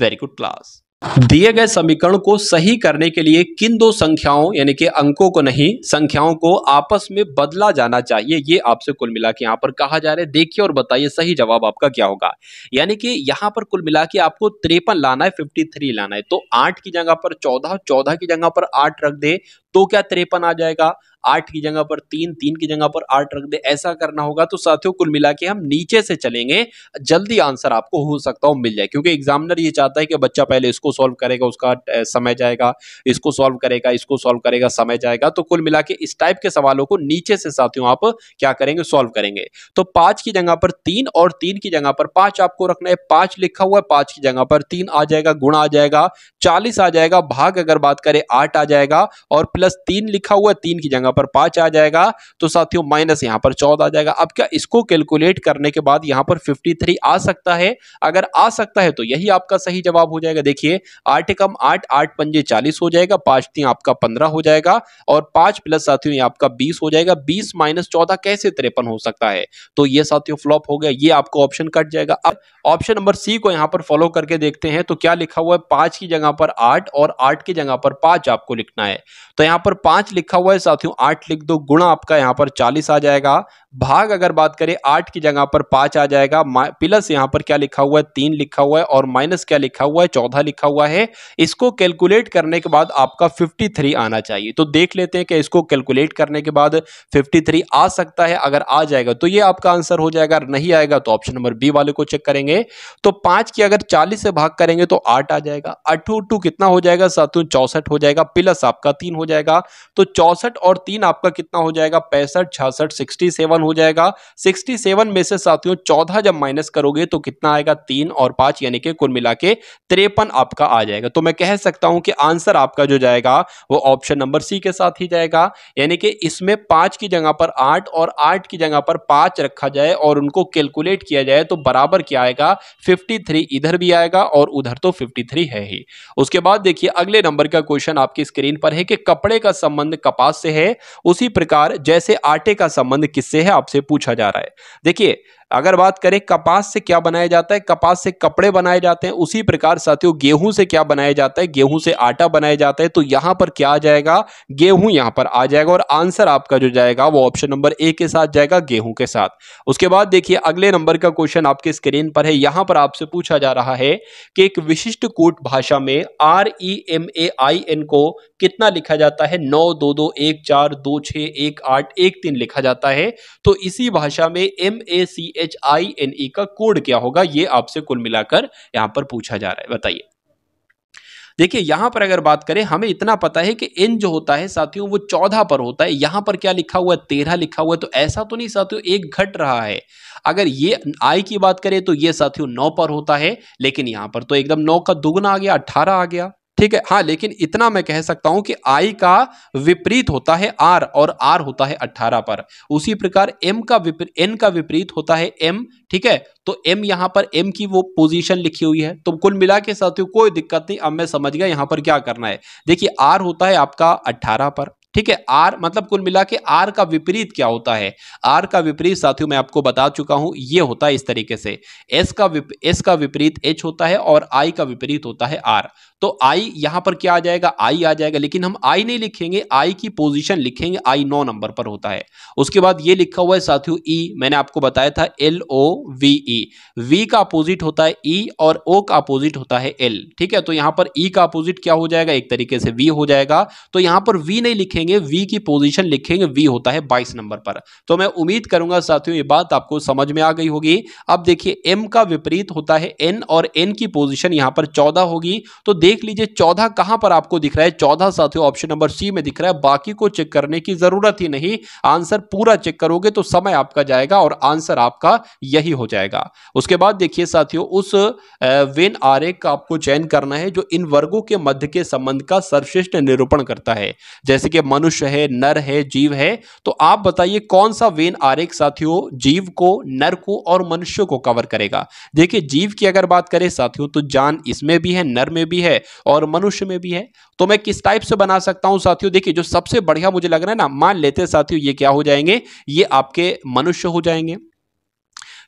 वेरी गुड क्लास दिए गए समीकरण को सही करने के लिए किन दो संख्याओं यानी कि अंकों को नहीं संख्याओं को आपस में बदला जाना चाहिए ये आपसे कुल मिला के यहाँ पर कहा जा रहा है देखिए और बताइए सही जवाब आपका क्या होगा यानी कि यहाँ पर कुल मिला के आपको त्रेपन लाना है फिफ्टी थ्री लाना है तो आठ की जगह पर चौदह चौदह की जगह पर आठ रख दे तो क्या त्रेपन आ जाएगा आठ की जगह पर तीन तीन की जगह पर आठ रख दे ऐसा करना होगा तो साथियों कुल मिला के हम नीचे से चलेंगे जल्दी आंसर आपको हो सकता हो मिल जाए क्योंकि एग्जामिनर ये चाहता है कि बच्चा पहले इसको सॉल्व करेगा उसका समय जाएगा इसको सॉल्व करेगा इसको सॉल्व करेगा समय जाएगा तो कुल मिला के इस टाइप के सवालों को नीचे से साथियों आप क्या करेंगे सॉल्व करेंगे तो पांच की जगह पर तीन और तीन की जगह पर पांच आपको रखना है पांच लिखा हुआ है पांच की जगह पर तीन आ जाएगा गुण आ जाएगा चालीस आ जाएगा भाग अगर बात करें आठ आ जाएगा और प्लस तीन लिखा हुआ है तीन की जगह जगह पर पांच आ जाएगा तो साथियों माइनस यहाँ पर चौदह आ जाएगा अब क्या इसको कैलकुलेट करने के बाद यहाँ पर फिफ्टी थ्री आ सकता है अगर आ सकता है तो यही आपका सही जवाब हो जाएगा देखिए आठ कम आठ आठ पंजे चालीस हो जाएगा पांच तीन आपका पंद्रह हो जाएगा और पांच प्लस साथियों आपका बीस हो जाएगा बीस माइनस चौदह कैसे तिरपन हो सकता है तो ये साथियों फ्लॉप हो गया ये आपको ऑप्शन कट जाएगा अब ऑप्शन नंबर सी को यहाँ पर फॉलो करके देखते हैं तो क्या लिखा हुआ है पांच की जगह पर आठ और आठ की जगह पर पांच आपको लिखना है तो यहाँ पर पांच लिखा हुआ है साथियों आठ लिख दो गुणा आपका यहाँ पर चालीस आ जाएगा भाग अगर बात करें आठ की जगह पर पाँच आ जाएगा प्लस यहाँ पर क्या लिखा हुआ है तीन लिखा हुआ है और माइनस क्या लिखा हुआ है चौदह लिखा हुआ है इसको कैलकुलेट करने के बाद आपका फिफ्टी थ्री आना चाहिए तो देख लेते हैं कि इसको कैलकुलेट करने के बाद फिफ्टी थ्री आ सकता है अगर आ जाएगा तो ये आपका आंसर हो जाएगा नहीं आएगा तो ऑप्शन नंबर बी वाले को चेक करेंगे तो पाँच की अगर चालीस से भाग करेंगे तो आठ आ जाएगा अठू टू कितना हो जाएगा सातों चौसठ हो जाएगा प्लस आपका तीन हो जाएगा तो चौसठ और तीन तीन आपका कितना हो जाएगा पैंसठ छियासठ सिक्सटी सेवन हो जाएगा सिक्सटी सेवन में से साथियों चौदह जब माइनस करोगे तो कितना आएगा तीन और पांच यानी कि कुल मिला के तिरपन आपका आ जाएगा तो मैं कह सकता हूं कि आंसर आपका जो जाएगा वो ऑप्शन नंबर सी के साथ ही जाएगा यानी कि इसमें पांच की जगह पर आठ और आठ की जगह पर पांच रखा जाए और उनको कैलकुलेट किया जाए तो बराबर क्या आएगा 53 इधर भी आएगा और उधर तो 53 है ही उसके बाद देखिए अगले नंबर का क्वेश्चन आपकी स्क्रीन पर है कि कपड़े का संबंध कपास से है उसी प्रकार जैसे आटे का संबंध किससे है आपसे पूछा जा रहा है देखिए अगर बात करें कपास से क्या बनाया जाता है कपास से कपड़े बनाए जाते हैं उसी प्रकार साथियों गेहूं से क्या बनाया जाता है गेहूं से आटा बनाया जाता है तो यहां पर क्या आ जाएगा गेहूं यहां पर आ जाएगा और आंसर आपका जो जाएगा वो ऑप्शन नंबर ए के साथ जाएगा गेहूं के साथ उसके बाद देखिए अगले नंबर का क्वेश्चन आपके स्क्रीन पर है यहां पर आपसे पूछा जा रहा है कि एक विशिष्ट कूट भाषा में R E M A I N को कितना लिखा जाता है नौ दो दो एक चार दो छ एक आठ एक तीन लिखा जाता है तो इसी भाषा में M A C H I N E का कोड क्या होगा ये आपसे कुल मिलाकर यहां पर पूछा जा रहा है बताइए देखिए यहां पर अगर बात करें हमें इतना पता है कि एन जो होता है साथियों वो चौदह पर होता है यहां पर क्या लिखा हुआ है तेरह लिखा हुआ है तो ऐसा तो नहीं साथियों एक घट रहा है अगर ये आई की बात करें तो ये साथियों नौ पर होता है लेकिन यहां पर तो एकदम नौ का दुगना आ गया अट्ठारह आ गया ठीक है हाँ लेकिन इतना मैं कह सकता हूं कि आई का विपरीत होता है आर और आर होता है अठारह पर उसी प्रकार एम का एन का विपरीत होता है एम ठीक है तो एम यहां पर एम की वो पोजीशन लिखी हुई है तो कुल मिला के साथियों कोई दिक्कत नहीं अब मैं समझ गया यहां पर क्या करना है देखिए आर होता है आपका अट्ठारह पर ठीक है आर मतलब कुल मिला के आर का विपरीत क्या होता है आर का विपरीत साथियों मैं आपको बता चुका हूं ये होता है इस तरीके से एस का एस का विपरीत एच होता है और आई का विपरीत होता है आर तो आई यहां पर क्या आ जाएगा आई आ जाएगा लेकिन हम आई नहीं लिखेंगे आई की पोजीशन लिखेंगे आई नौ नंबर पर होता है उसके बाद ये लिखा हुआ है साथियों ई e, मैंने आपको बताया था L O V E V का अपोजिट होता है ई e और ओ का अपोजिट होता है एल ठीक है तो यहां पर ई e का अपोजिट क्या हो जाएगा एक तरीके से वी हो जाएगा तो यहां पर वी नहीं लिखेंगे लिखेंगे वी की पोजीशन लिखेंगे वी होता है बाईस नंबर पर तो मैं उम्मीद करूंगा साथियों ये बात आपको समझ में आ गई होगी अब देखिए एम का विपरीत होता है एन और एन की पोजीशन यहां पर चौदह होगी तो देख लीजिए चौदह कहां पर आपको दिख रहा है चौदह साथियों ऑप्शन नंबर सी में दिख रहा है बाकी को चेक करने की जरूरत ही नहीं आंसर पूरा चेक करोगे तो समय आपका जाएगा और आंसर आपका यही हो जाएगा उसके बाद देखिए साथियों उस वेन आर का आपको चयन करना है जो इन वर्गों के मध्य के संबंध का सर्वश्रेष्ठ निरूपण करता है जैसे कि मनुष्य है नर है जीव है तो आप बताइए कौन सा वेन आरेख साथियों जीव को नर को और मनुष्य को कवर करेगा देखिए जीव की अगर बात करें साथियों तो जान इसमें भी है नर में भी है और मनुष्य में भी है तो मैं किस टाइप से बना सकता हूं साथियों देखिए जो सबसे बढ़िया मुझे लग रहा है ना मान लेते साथियों ये क्या हो जाएंगे ये आपके मनुष्य हो जाएंगे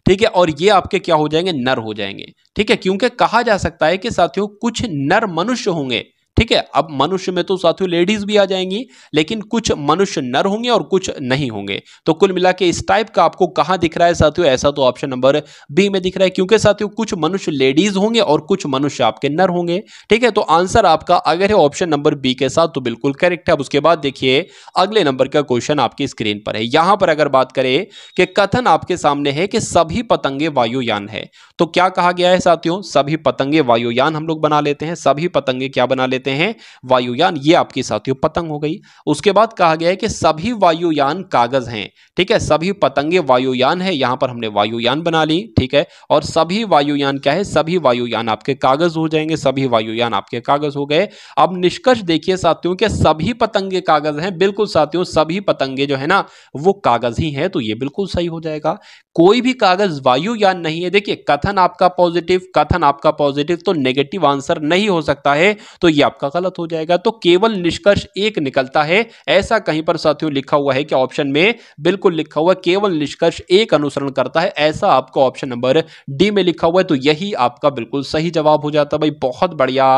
ठीक है और ये आपके क्या हो जाएंगे नर हो जाएंगे ठीक है क्योंकि कहा जा सकता है कि साथियों कुछ नर मनुष्य होंगे ठीक है अब मनुष्य में तो साथियों लेडीज भी आ जाएंगी लेकिन कुछ मनुष्य नर होंगे और कुछ नहीं होंगे तो कुल मिला के इस टाइप का आपको कहां दिख रहा है साथियों ऐसा तो ऑप्शन नंबर बी में दिख रहा है क्योंकि साथियों कुछ मनुष्य लेडीज होंगे और कुछ मनुष्य आपके नर होंगे ठीक है तो आंसर आपका अगर है ऑप्शन नंबर बी के साथ तो बिल्कुल करेक्ट है अब उसके बाद देखिए अगले नंबर का क्वेश्चन आपकी स्क्रीन पर है यहां पर अगर बात करें कि कथन आपके सामने है कि सभी पतंगे वायुयान है तो क्या कहा गया है साथियों सभी पतंगे वायुयान हम लोग बना लेते हैं सभी पतंगे क्या बना लेते लेते हैं वायुयान ये आपके साथियों पतंग हो गई उसके बाद कहा गया है कि सभी वायुयान कागज हैं ठीक है सभी पतंगे वायुयान है यहां पर हमने वायुयान बना ली ठीक है और सभी वायुयान क्या है सभी वायुयान आपके कागज हो जाएंगे सभी वायुयान आपके कागज हो गए अब निष्कर्ष देखिए साथियों के सभी पतंगे कागज हैं बिल्कुल साथियों सभी पतंगे जो है ना वो कागज ही है तो ये बिल्कुल सही हो जाएगा कोई भी कागज वायुयान नहीं है देखिए कथन आपका पॉजिटिव कथन आपका पॉजिटिव तो नेगेटिव आंसर नहीं हो सकता है तो ये आपका गलत हो जाएगा तो केवल निष्कर्ष एक निकलता है ऐसा कहीं पर साथियों लिखा हुआ है कि ऑप्शन में बिल्कुल लिखा हुआ केवल निष्कर्ष एक अनुसरण करता है ऐसा आपको ऑप्शन नंबर डी में लिखा हुआ है तो यही आपका बिल्कुल सही जवाब हो जाता है भाई बहुत बढ़िया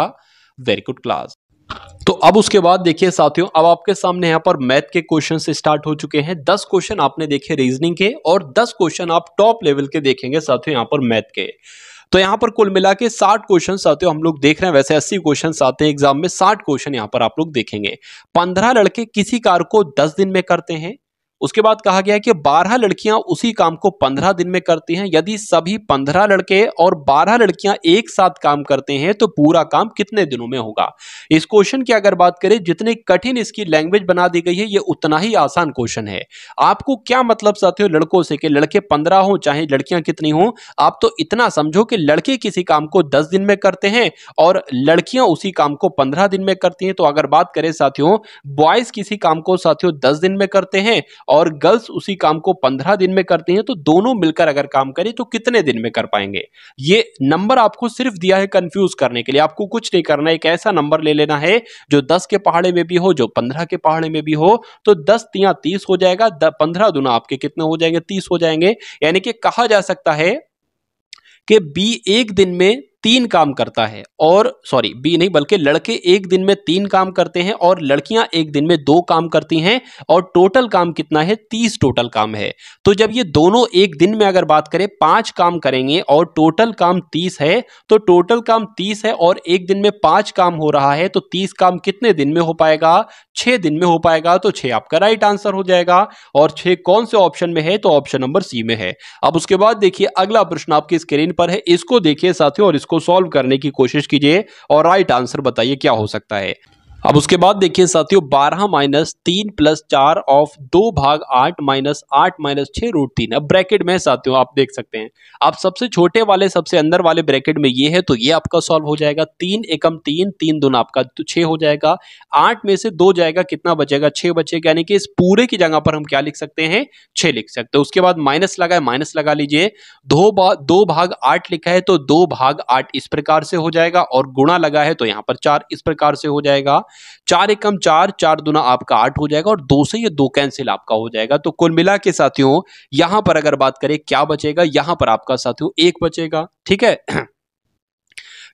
वेरी गुड क्लास तो अब उसके बाद देखिए साथियों अब आपके सामने यहाँ पर मैथ के क्वेश्चन स्टार्ट हो चुके हैं दस क्वेश्चन आपने देखे रीजनिंग के और दस क्वेश्चन आप टॉप लेवल के देखेंगे साथियों यहाँ पर मैथ के तो यहाँ पर कुल मिला के साठ क्वेश्चन साथियों हम लोग देख रहे हैं वैसे अस्सी क्वेश्चन आते हैं एग्जाम में साठ क्वेश्चन यहाँ पर आप लोग देखेंगे पंद्रह लड़के किसी कार को दस दिन में करते हैं उसके बाद कहा गया है कि 12 लड़कियां उसी काम को 15 दिन में करती हैं यदि सभी 15 लड़के और 12 लड़कियां एक साथ काम करते हैं तो पूरा काम कितने दिनों में होगा इस क्वेश्चन की अगर बात करें जितनी कठिन इसकी लैंग्वेज बना दी गई है ये उतना ही आसान क्वेश्चन है आपको क्या मतलब साथियों लड़कों से कि लड़के पंद्रह हों चाहे लड़कियां कितनी हों आप तो इतना समझो कि लड़के किसी काम को दस दिन में करते हैं और लड़कियां उसी काम को पंद्रह दिन में करती हैं तो अगर बात करें साथियों बॉयज किसी काम को साथियों दस दिन में करते हैं और गर्ल्स उसी काम को पंद्रह दिन में करती हैं तो दोनों मिलकर अगर काम करें तो कितने दिन में कर पाएंगे ये नंबर आपको सिर्फ दिया है कंफ्यूज करने के लिए आपको कुछ नहीं करना एक ऐसा नंबर ले लेना है जो दस के पहाड़े में भी हो जो पंद्रह के पहाड़े में भी हो तो दस तिया तीस हो जाएगा पंद्रह दुना आपके कितने हो जाएंगे तीस हो जाएंगे यानी कि कहा जा सकता है कि बी एक दिन में तीन काम करता है और सॉरी बी नहीं बल्कि लड़के एक दिन में तीन काम करते हैं और लड़कियां एक दिन में दो काम करती हैं और टोटल काम कितना है तीस टोटल काम है तो जब ये दोनों एक दिन में अगर बात करें पांच काम करेंगे और टोटल काम तीस है तो टोटल काम तीस है और एक दिन में पांच काम हो रहा है तो तीस काम कितने दिन में हो पाएगा छह दिन में हो पाएगा तो छह आपका राइट आंसर हो जाएगा और छह कौन से ऑप्शन में है तो ऑप्शन नंबर सी में है अब उसके बाद देखिए अगला प्रश्न आपकी स्क्रीन पर है इसको देखिए साथियों और इसको सॉल्व करने की कोशिश कीजिए और राइट आंसर बताइए क्या हो सकता है अब उसके बाद देखिए साथियों 12 माइनस तीन प्लस चार ऑफ दो भाग आठ माइनस आठ माइनस छह रूट तीन अब ब्रैकेट में साथियों आप देख सकते हैं आप सबसे छोटे वाले सबसे अंदर वाले ब्रैकेट में ये है तो ये आपका सॉल्व हो जाएगा तीन एकम तीन तीन दोनों आपका तो छह हो जाएगा आठ में से दो जाएगा कितना बचेगा छह बचेगा यानी कि इस पूरे की जगह पर हम क्या लिख सकते हैं छह लिख सकते हैं उसके बाद माइनस लगा है माइनस लगा लीजिए दो भाग दो भाग आठ लिखा है तो दो भाग आठ इस प्रकार से हो जाएगा और गुणा लगा है तो यहाँ पर चार इस प्रकार से हो जाएगा चार एकम चार चार दुना आपका आठ हो जाएगा और दो से ये दो कैंसिल आपका हो जाएगा तो कुल मिला के साथियों यहां पर अगर बात करें क्या बचेगा यहां पर आपका साथियों एक बचेगा ठीक है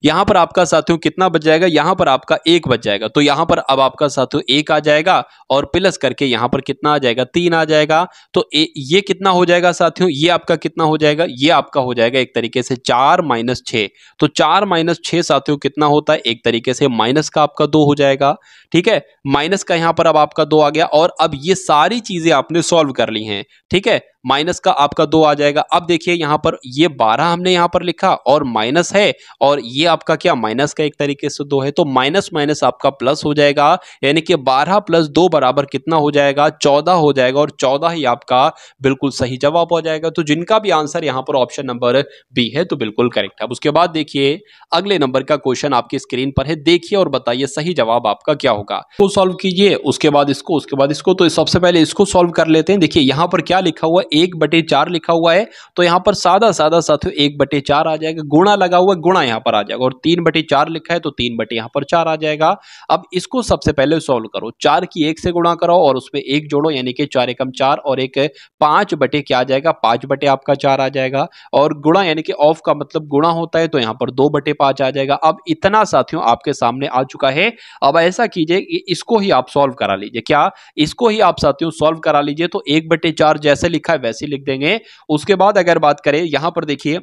यहां पर आपका साथियों कितना बच जाएगा यहां पर आपका एक बच जाएगा तो यहां पर अब आपका साथियों एक आ जाएगा और प्लस करके यहां पर कितना आ जाएगा तीन आ जाएगा तो ए, ये कितना हो जाएगा साथियों ये आपका कितना हो जाएगा ये आपका हो जाएगा एक तरीके से चार माइनस छः तो चार माइनस छे साथियों कितना होता है एक तरीके से माइनस का आपका दो हो जाएगा ठीक है माइनस का यहां पर अब आपका दो आ गया और अब ये सारी चीजें आपने सॉल्व कर ली हैं ठीक है माइनस का आपका दो आ जाएगा अब देखिए यहाँ पर ये बारह हमने यहाँ पर लिखा और माइनस है और ये आपका क्या माइनस का एक तरीके से दो है तो माइनस माइनस आपका प्लस हो जाएगा यानी कि बारह प्लस दो बराबर कितना हो जाएगा चौदह हो जाएगा और चौदह ही आपका बिल्कुल सही जवाब हो जाएगा तो जिनका भी आंसर यहाँ पर ऑप्शन नंबर बी है तो बिल्कुल करेक्ट है अब उसके बाद देखिए अगले नंबर का क्वेश्चन आपकी स्क्रीन पर है देखिए और बताइए सही जवाब आपका क्या होगा सोल्व सॉल्व कीजिए उसके बाद इसको उसके बाद इसको तो सबसे पहले इसको सॉल्व कर लेते हैं देखिए यहाँ पर क्या लिखा हुआ एक बटे चार लिखा हुआ है तो यहाँ पर सादा सादा साथियों एक बटे चार आ जाएगा गुणा लगा हुआ गुणा यहाँ पर आ जाएगा और तीन बटे चार लिखा है तो तीन बटे यहाँ पर चार आ जाएगा अब इसको सबसे पहले सॉल्व करो चार की एक से गुणा करो और उसमें एक जोड़ो यानी कि चार एकम चार और एक पांच बटे क्या आ जाएगा पांच बटे आपका चार आ जाएगा और गुणा यानी कि ऑफ का मतलब गुणा होता है तो यहाँ पर दो बटे आ जाएगा अब इतना साथियों आपके सामने आ चुका है अब ऐसा कीजिए इसको ही आप सॉल्व करा लीजिए क्या इसको ही आप साथियों सॉल्व करा लीजिए तो एक बटे चार जैसे लिखा है वैसे लिख देंगे उसके बाद अगर बात करें यहां पर देखिए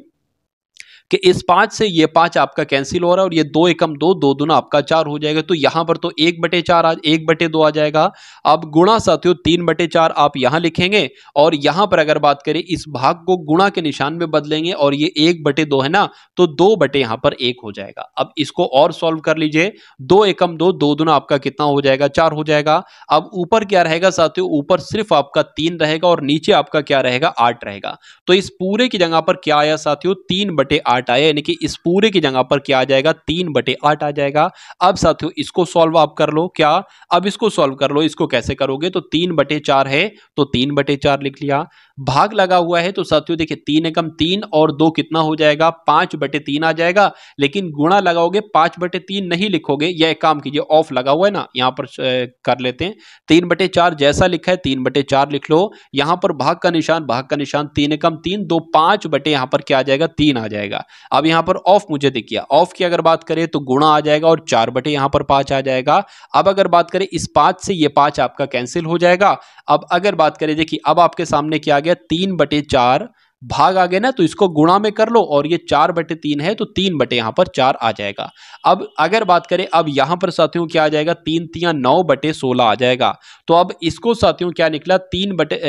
कि इस पाँच से ये पाँच आपका कैंसिल हो रहा है और ये दो एकम दो दो दुना आपका चार हो जाएगा तो यहाँ पर तो एक बटे चार आ एक बटे दो आ जाएगा अब गुणा साथियों तीन बटे चार आप यहाँ लिखेंगे और यहाँ पर अगर बात करें इस भाग को गुणा के निशान में बदलेंगे और ये एक बटे दो है ना तो दो बटे यहाँ पर एक हो जाएगा अब इसको और सॉल्व कर लीजिए दो एकम दो दो दुना आपका कितना हो जाएगा चार हो जाएगा अब ऊपर क्या रहेगा साथियों ऊपर सिर्फ आपका तीन रहेगा और नीचे आपका क्या रहेगा आठ रहेगा तो इस पूरे की जगह पर क्या आया साथियों तीन बटे आठ आठ आया यानी कि इस पूरे की जगह पर क्या आ जाएगा तीन बटे आठ आ जाएगा अब साथियों इसको सॉल्व आप कर लो क्या अब इसको सॉल्व कर लो इसको कैसे करोगे तो तीन बटे चार है तो तीन बटे चार लिख लिया भाग लगा हुआ है तो साथियों देखिए तीन एकम तीन और दो कितना हो जाएगा पांच बटे तीन आ जाएगा लेकिन गुणा लगाओगे पांच बटे तीन नहीं लिखोगे यह एक काम कीजिए ऑफ लगा हुआ है ना यहां पर कर लेते हैं तीन बटे चार जैसा लिखा है तीन बटे चार लिख लो यहां पर भाग का निशान भाग का निशान तीन एकम तीन दो पांच बटे यहां पर क्या आ जाएगा तीन आ जाएगा अब यहां पर ऑफ मुझे देखिए ऑफ की अगर बात करें तो गुणा आ जाएगा और चार बटे यहां पर पांच आ जाएगा अब अगर बात करें इस पांच से यह पांच आपका कैंसिल हो जाएगा अब अगर बात करें देखिए अब आपके सामने क्या आ गया गया तीन बटे चार भाग आ गया ना तो इसको गुणा में कर लो और ये चार बटे तीन है तो तीन बटे यहाँ पर चार आ जाएगा अब अगर बात करें अब यहाँ पर साथियों क्या आ जाएगा तीन तिया नौ बटे सोलह आ जाएगा तो अब इसको साथियों क्या निकला तीन बटे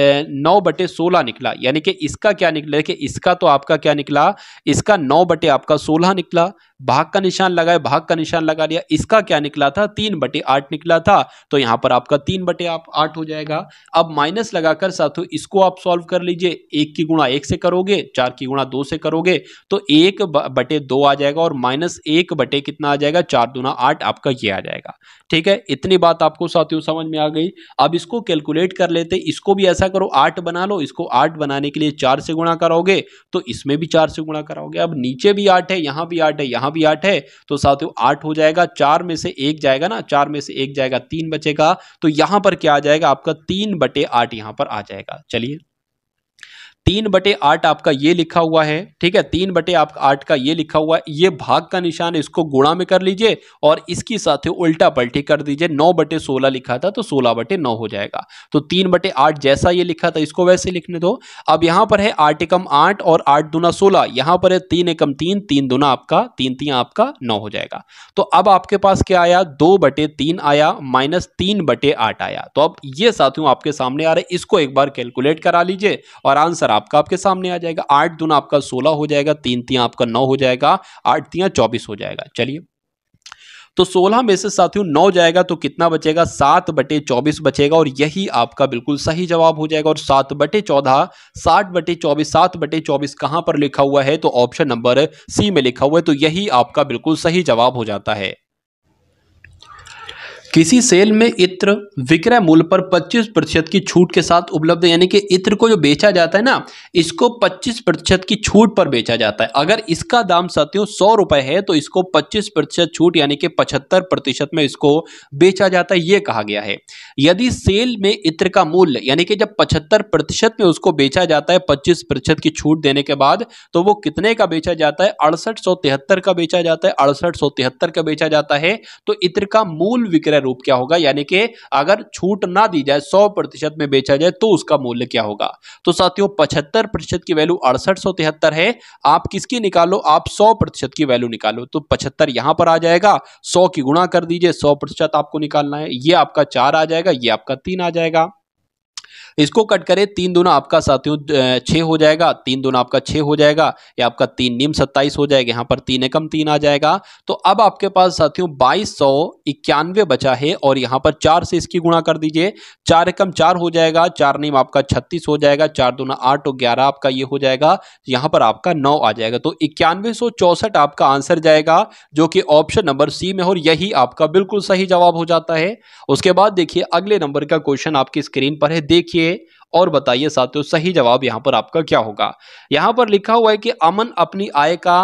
नौ बटे सोलह निकला यानी कि इसका क्या निकला देखिए इसका तो आपका क्या निकला इसका नौ बटे आपका सोलह निकला भाग का निशान लगाए भाग का निशान लगा लिया इसका क्या निकला था तीन बटे आठ निकला था तो यहाँ पर आपका तीन बटे आप आठ हो जाएगा अब माइनस लगाकर साथियों इसको आप सॉल्व कर लीजिए एक की गुणा एक से करोगे चार की गुणा दो से करोगे तो एक बटे दो आ जाएगा और माइनस एक बटे कितना आ जाएगा चार दुना आठ आपका ये आ जाएगा ठीक है इतनी बात आपको साथियों समझ में आ गई अब इसको कैलकुलेट कर लेते इसको भी ऐसा करो आठ बना लो इसको आठ बनाने के लिए चार से गुणा करोगे तो इसमें भी चार से गुणा कराओगे अब नीचे भी आठ है यहाँ भी आठ है यहाँ भी आठ है तो साथियों आठ हो जाएगा चार में से एक जाएगा ना चार में से एक जाएगा तीन बचेगा तो यहाँ पर क्या आ जाएगा आपका तीन बटे आठ यहाँ पर आ जाएगा चलिए तीन बटे आठ आपका ये लिखा हुआ है ठीक है तीन बटे आप आठ का ये लिखा हुआ है ये भाग का निशान इसको गुणा में कर लीजिए और इसके साथ ही उल्टा पलटी कर दीजिए नौ बटे सोलह लिखा था तो सोलह बटे नौ हो जाएगा तो तीन बटे आठ जैसा ये लिखा था इसको वैसे लिखने दो अब यहां पर है आठ एकम आठ और आठ दुना सोलह यहां पर है तीन एकम तीन तीन दुना आपका तीन तीन आपका नौ हो जाएगा तो अब आपके पास क्या आया दो बटे तीन आया माइनस तीन बटे आठ आया तो अब ये साथियों आपके सामने आ रहे इसको एक बार कैलकुलेट करा लीजिए और आंसर आपका आपके सामने आ जाएगा आठ दूना आपका सोलह हो जाएगा तीन तिया आपका नौ हो जाएगा आठ तिया चौबीस हो जाएगा चलिए तो 16 में से साथियों नौ जाएगा तो कितना बचेगा सात बटे चौबीस बचेगा और यही आपका बिल्कुल सही जवाब हो जाएगा और सात बटे चौदह साठ बटे चौबीस सात बटे चौबीस कहां पर लिखा हुआ है तो ऑप्शन नंबर सी में लिखा हुआ है तो यही आपका बिल्कुल सही जवाब हो जाता है किसी सेल में इत्र विक्रय मूल्य पर 25 प्रतिशत की छूट के साथ उपलब्ध यानी कि इत्र को जो बेचा जाता है ना इसको 25 प्रतिशत की छूट पर बेचा जाता है अगर इसका दाम साथियों सौ रुपए है तो इसको 25 प्रतिशत छूट यानी कि 75 प्रतिशत में इसको बेचा जाता है ये कहा गया है यदि सेल में इत्र का मूल्य यानी कि जब पचहत्तर प्रतिशत में उसको बेचा जाता है पच्चीस प्रतिशत की छूट देने के बाद तो वो कितने का बेचा जाता है अड़सठ का बेचा जाता है अड़सठ का बेचा जाता है तो इत्र का मूल विक्रय रूप क्या होगा यानी कि अगर छूट ना दी जाए सौ प्रतिशत में बेचा जाए तो उसका मूल्य क्या होगा तो साथियों पचहत्तर प्रतिशत की वैल्यू अड़सठ सौ तिहत्तर है आप किसकी निकालो आप सौ प्रतिशत की वैल्यू निकालो तो पचहत्तर यहां पर आ जाएगा सौ की गुणा कर दीजिए सौ प्रतिशत आपको निकालना है ये आपका चार आ जाएगा ये आपका तीन आ जाएगा इसको कट करें तीन दोनों आपका साथियों छः हो जाएगा तीन दोनों आपका छः हो जाएगा या आपका तीन नीम सत्ताईस हो जाएगा यहाँ पर तीन एकम तीन आ जाएगा तो अब आपके पास साथियों बाईस सौ इक्यानवे बचा है और यहाँ पर चार से इसकी गुणा कर दीजिए चार एकम चार हो जाएगा चार नीम आपका छत्तीस हो जाएगा चार दोनों आठ और ग्यारह आपका ये हो जाएगा यहाँ पर आपका नौ आ जाएगा तो इक्यानवे आपका आंसर जाएगा जो कि ऑप्शन नंबर सी में और यही आपका बिल्कुल सही जवाब हो जाता है उसके बाद देखिए अगले नंबर का क्वेश्चन आपकी स्क्रीन पर है देखिए लिखिए और बताइए साथियों सही जवाब यहाँ पर आपका क्या होगा यहाँ पर लिखा हुआ है कि अमन अपनी आय का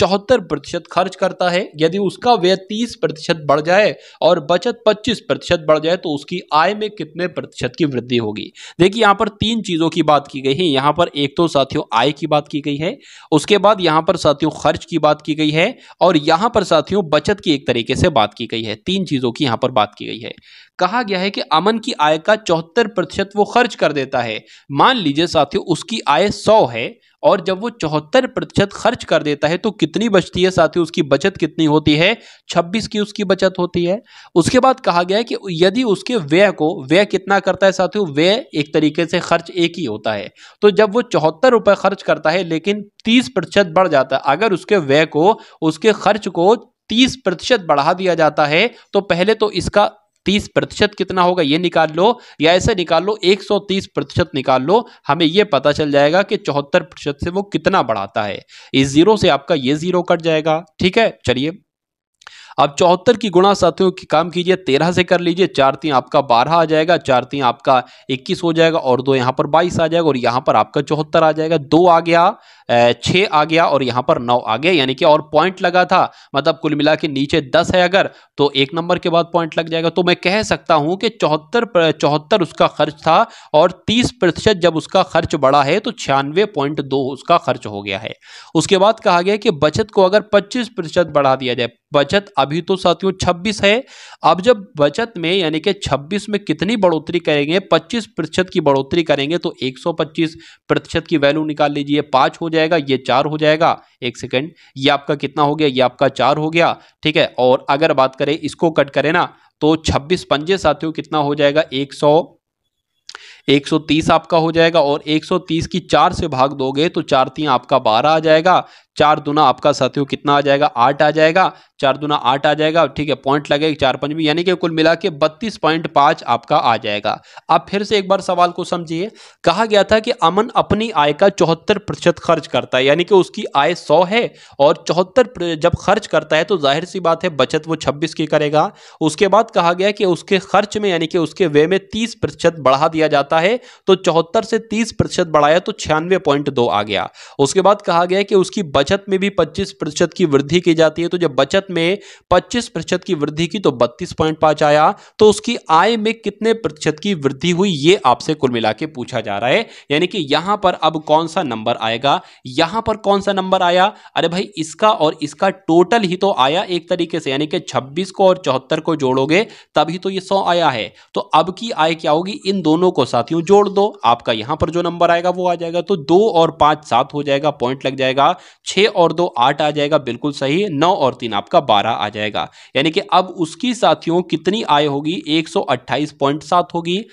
चौहत्तर प्रतिशत खर्च करता है यदि उसका व्यय तीस प्रतिशत बढ़ जाए और बचत पच्चीस प्रतिशत बढ़ जाए तो उसकी आय में कितने प्रतिशत की वृद्धि होगी देखिए यहाँ पर तीन चीज़ों की बात की गई है यहाँ पर एक तो साथियों आय की बात की गई है उसके बाद यहाँ पर साथियों खर्च की बात की गई है और यहाँ पर साथियों बचत की एक तरीके से बात की गई है तीन चीज़ों की यहाँ पर बात की गई है कहा गया है कि अमन की आय का चौहत्तर प्रतिशत वो खर्च कर देता है मान लीजिए साथियों उसकी आय सौ है और जब वो चौहत्तर प्रतिशत खर्च कर देता है तो कितनी बचती है साथ ही उसकी बचत कितनी होती है छब्बीस की उसकी बचत होती है उसके बाद कहा गया है कि यदि उसके व्यय को व्यय कितना करता है साथियों व्यय एक तरीके से खर्च एक ही होता है तो जब वो चौहत्तर रुपये खर्च करता है लेकिन तीस प्रतिशत बढ़ जाता है अगर उसके व्यय को उसके खर्च को तीस प्रतिशत बढ़ा दिया जाता है तो पहले तो इसका तीस प्रतिशत कितना होगा ये निकाल लो या ऐसे निकाल लो एक सौ तीस प्रतिशत निकाल लो हमें ये पता चल जाएगा कि चौहत्तर प्रतिशत से वो कितना बढ़ाता है इस जीरो से आपका ये जीरो कट जाएगा ठीक है चलिए अब चौहत्तर की गुणा साथियों की काम कीजिए तेरह से कर लीजिए चार तीन आपका बारह आ जाएगा चार तीन आपका इक्कीस हो जाएगा और दो यहाँ पर बाईस आ जाएगा और यहाँ पर आपका चौहत्तर आ जाएगा दो आ गया छः आ गया और यहाँ पर नौ आ गया यानी कि और पॉइंट लगा था मतलब कुल मिला के नीचे दस है अगर तो एक नंबर के बाद पॉइंट लग जाएगा तो मैं कह सकता हूँ कि चौहत्तर चौहत्तर उसका खर्च था और तीस प्रतिशत जब उसका खर्च बढ़ा है तो छियानवे पॉइंट दो उसका खर्च हो गया है उसके बाद कहा गया कि बचत को अगर पच्चीस प्रतिशत बढ़ा दिया जाए बचत अभी तो साथियों छब्बीस है अब जब बचत में यानी कि छब्बीस में कितनी बढ़ोतरी करेंगे पच्चीस प्रतिशत की बढ़ोतरी करेंगे तो पच्चीस प्रतिशत की वैल्यू निकाल लीजिए पाँच हो जाए जाएगा ये चार हो जाएगा एक सेकेंड ये आपका कितना हो गया ये आपका चार हो गया ठीक है और अगर बात करें इसको कट करें ना तो छब्बीस पंजे साथियों कितना हो जाएगा एक सौ 130 आपका हो जाएगा और 130 की चार से भाग दोगे तो चार तीन आपका बारह आ जाएगा चार दुना आपका साथियों कितना आ जाएगा आठ आ जाएगा चार दुना आठ आ जाएगा ठीक है पॉइंट लगेगा चार पंच में यानी कि कुल मिला के बत्तीस पॉइंट पाँच आपका आ जाएगा अब फिर से एक बार सवाल को समझिए कहा गया था कि अमन अपनी आय का चौहत्तर प्रतिशत खर्च करता है यानी कि उसकी आय सौ है और चौहत्तर जब खर्च करता है तो जाहिर सी बात है बचत वो छब्बीस की करेगा उसके बाद कहा गया कि उसके खर्च में यानी कि उसके वे में तीस प्रतिशत बढ़ा दिया जाता है तो चौहत्तर से तीस बढ़ाया तो छियानवे आ गया उसके बाद कहा गया कि उसकी बचत में भी 25 प्रतिशत की वृद्धि की जाती है तो जब बचत में 25 प्रतिशत की वृद्धि की तो 32.5 आया तो उसकी आय में कितने प्रतिशत की वृद्धि हुई ये आपसे कुल मिला के पूछा जा रहा है यानी कि यहां पर अब कौन सा नंबर आएगा यहां पर कौन सा नंबर आया अरे भाई इसका और इसका टोटल ही तो आया एक तरीके से यानी कि छब्बीस को और चौहत्तर को जोड़ोगे तभी तो ये सौ आया है तो अब की आय क्या होगी इन दोनों को साथियों जोड़ दो आपका यहां पर जो नंबर आएगा वो आ जाएगा तो दो और पांच सात हो जाएगा पॉइंट लग जाएगा छः और दो आठ आ जाएगा बिल्कुल सही नौ और तीन आपका बारह आ जाएगा यानी कि अब उसकी साथियों कितनी आय होगी एक सौ अट्ठाईस पॉइंट सात होगी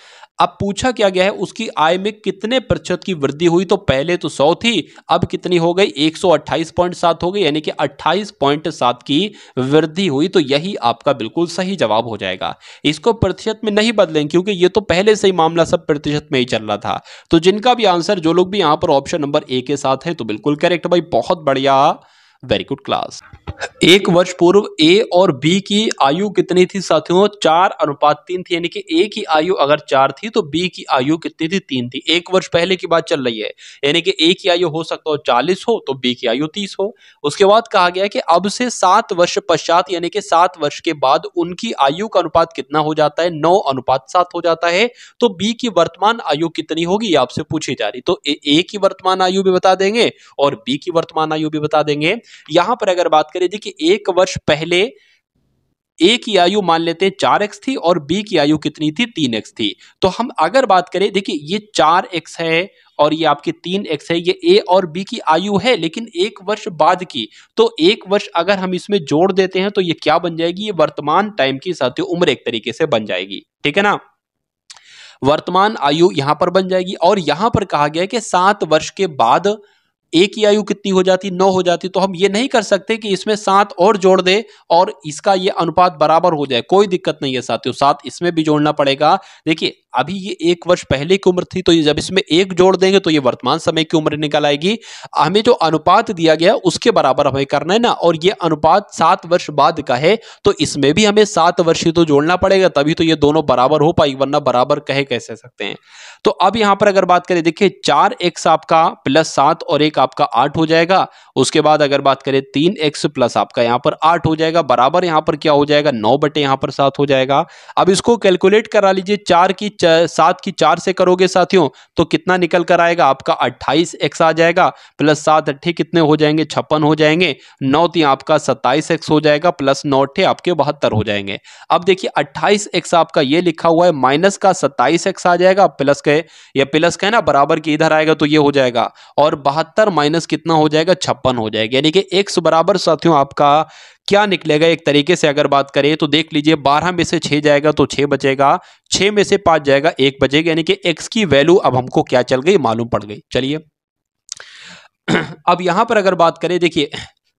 अब पूछा क्या गया है उसकी आय में कितने प्रतिशत की वृद्धि हुई तो पहले तो सौ थी अब कितनी हो गई 128.7 हो गई यानी कि 28.7 की वृद्धि हुई तो यही आपका बिल्कुल सही जवाब हो जाएगा इसको प्रतिशत में नहीं बदलेंगे क्योंकि ये तो पहले से ही मामला सब प्रतिशत में ही चल रहा था तो जिनका भी आंसर जो लोग भी यहां पर ऑप्शन नंबर ए के साथ है तो बिल्कुल करेक्ट भाई बहुत बढ़िया वेरी गुड क्लास एक वर्ष पूर्व ए और बी की आयु कितनी थी साथियों चार अनुपात तीन थी यानी कि ए की आयु अगर चार थी तो बी की आयु कितनी थी तीन थी एक वर्ष पहले की बात चल रही है यानी कि ए की आयु हो सकता हो चालीस हो तो बी की आयु तीस हो उसके बाद कहा गया कि अब से सात वर्ष पश्चात यानी कि सात वर्ष के बाद उनकी आयु का अनुपात कितना हो जाता है नौ अनुपात सात हो जाता है तो बी की वर्तमान आयु कितनी होगी आपसे पूछी जा रही तो ए की वर्तमान आयु भी बता देंगे और बी की वर्तमान आयु भी बता देंगे यहां पर अगर बात करें लीजिए कि एक वर्ष पहले ए की आयु मान लेते हैं चार एक्स थी और बी की आयु कितनी थी तीन एक्स थी तो हम अगर बात करें देखिए ये चार एक्स है और ये आपकी तीन एक्स है ये ए और बी की आयु है लेकिन एक वर्ष बाद की तो एक वर्ष अगर हम इसमें जोड़ देते हैं तो ये क्या बन जाएगी ये वर्तमान टाइम की साथ उम्र एक तरीके से बन जाएगी ठीक है ना वर्तमान आयु यहां पर बन जाएगी और यहां पर कहा गया कि सात वर्ष के बाद ए की आयु कितनी हो जाती नौ हो जाती तो हम ये नहीं कर सकते कि इसमें सात और जोड़ दे और इसका ये अनुपात बराबर हो जाए कोई दिक्कत नहीं है साथियों सात इसमें भी जोड़ना पड़ेगा देखिए अभी ये एक वर्ष पहले की उम्र थी तो ये जब इसमें एक जोड़ देंगे तो ये वर्तमान समय की उम्र निकल आएगी हमें जो अनुपात दिया गया उसके बराबर हमें करना है ना और ये अनुपात सात वर्ष बाद का है तो इसमें भी हमें सात वर्ष ही तो जोड़ना पड़ेगा तभी तो ये दोनों बराबर हो पाएगी वरना बराबर कहे कैसे सकते हैं तो अब यहां पर अगर बात करें देखिए चार एक्स आपका प्लस सात और एक एक आपका आठ हो जाएगा उसके बाद अगर बात करें तीन एक्स प्लस आपका यहां पर आठ हो जाएगा बराबर यहां पर क्या हो जाएगा नौ बटे यहां पर सात हो जाएगा अब इसको कैलकुलेट करा लीजिए चार की सात की चार से करोगे साथियों तो कितना निकल कर आएगा आपका अट्ठाईस एक्स आ जाएगा प्लस सात अट्ठे कितने हो जाएंगे छप्पन हो जाएंगे नौ तीन आपका सत्ताईस एक्स हो जाएगा प्लस नौ अट्ठे आपके बहत्तर हो जाएंगे अब देखिए अट्ठाईस एक्स आपका ये लिखा हुआ है माइनस का सत्ताईस एक्स आ जाएगा प्लस के या प्लस के ना बराबर के इधर आएगा तो ये हो जाएगा और बहत्तर सत्तर माइनस कितना हो जाएगा छप्पन हो जाएगा यानी कि एक्स बराबर साथियों आपका क्या निकलेगा एक तरीके से अगर बात करें तो देख लीजिए बारह में से छह जाएगा तो छह बचेगा छह में से पांच जाएगा एक बचेगा यानी कि एक्स की वैल्यू अब हमको क्या चल गई मालूम पड़ गई चलिए (clears throat) अब यहां पर अगर बात करें देखिए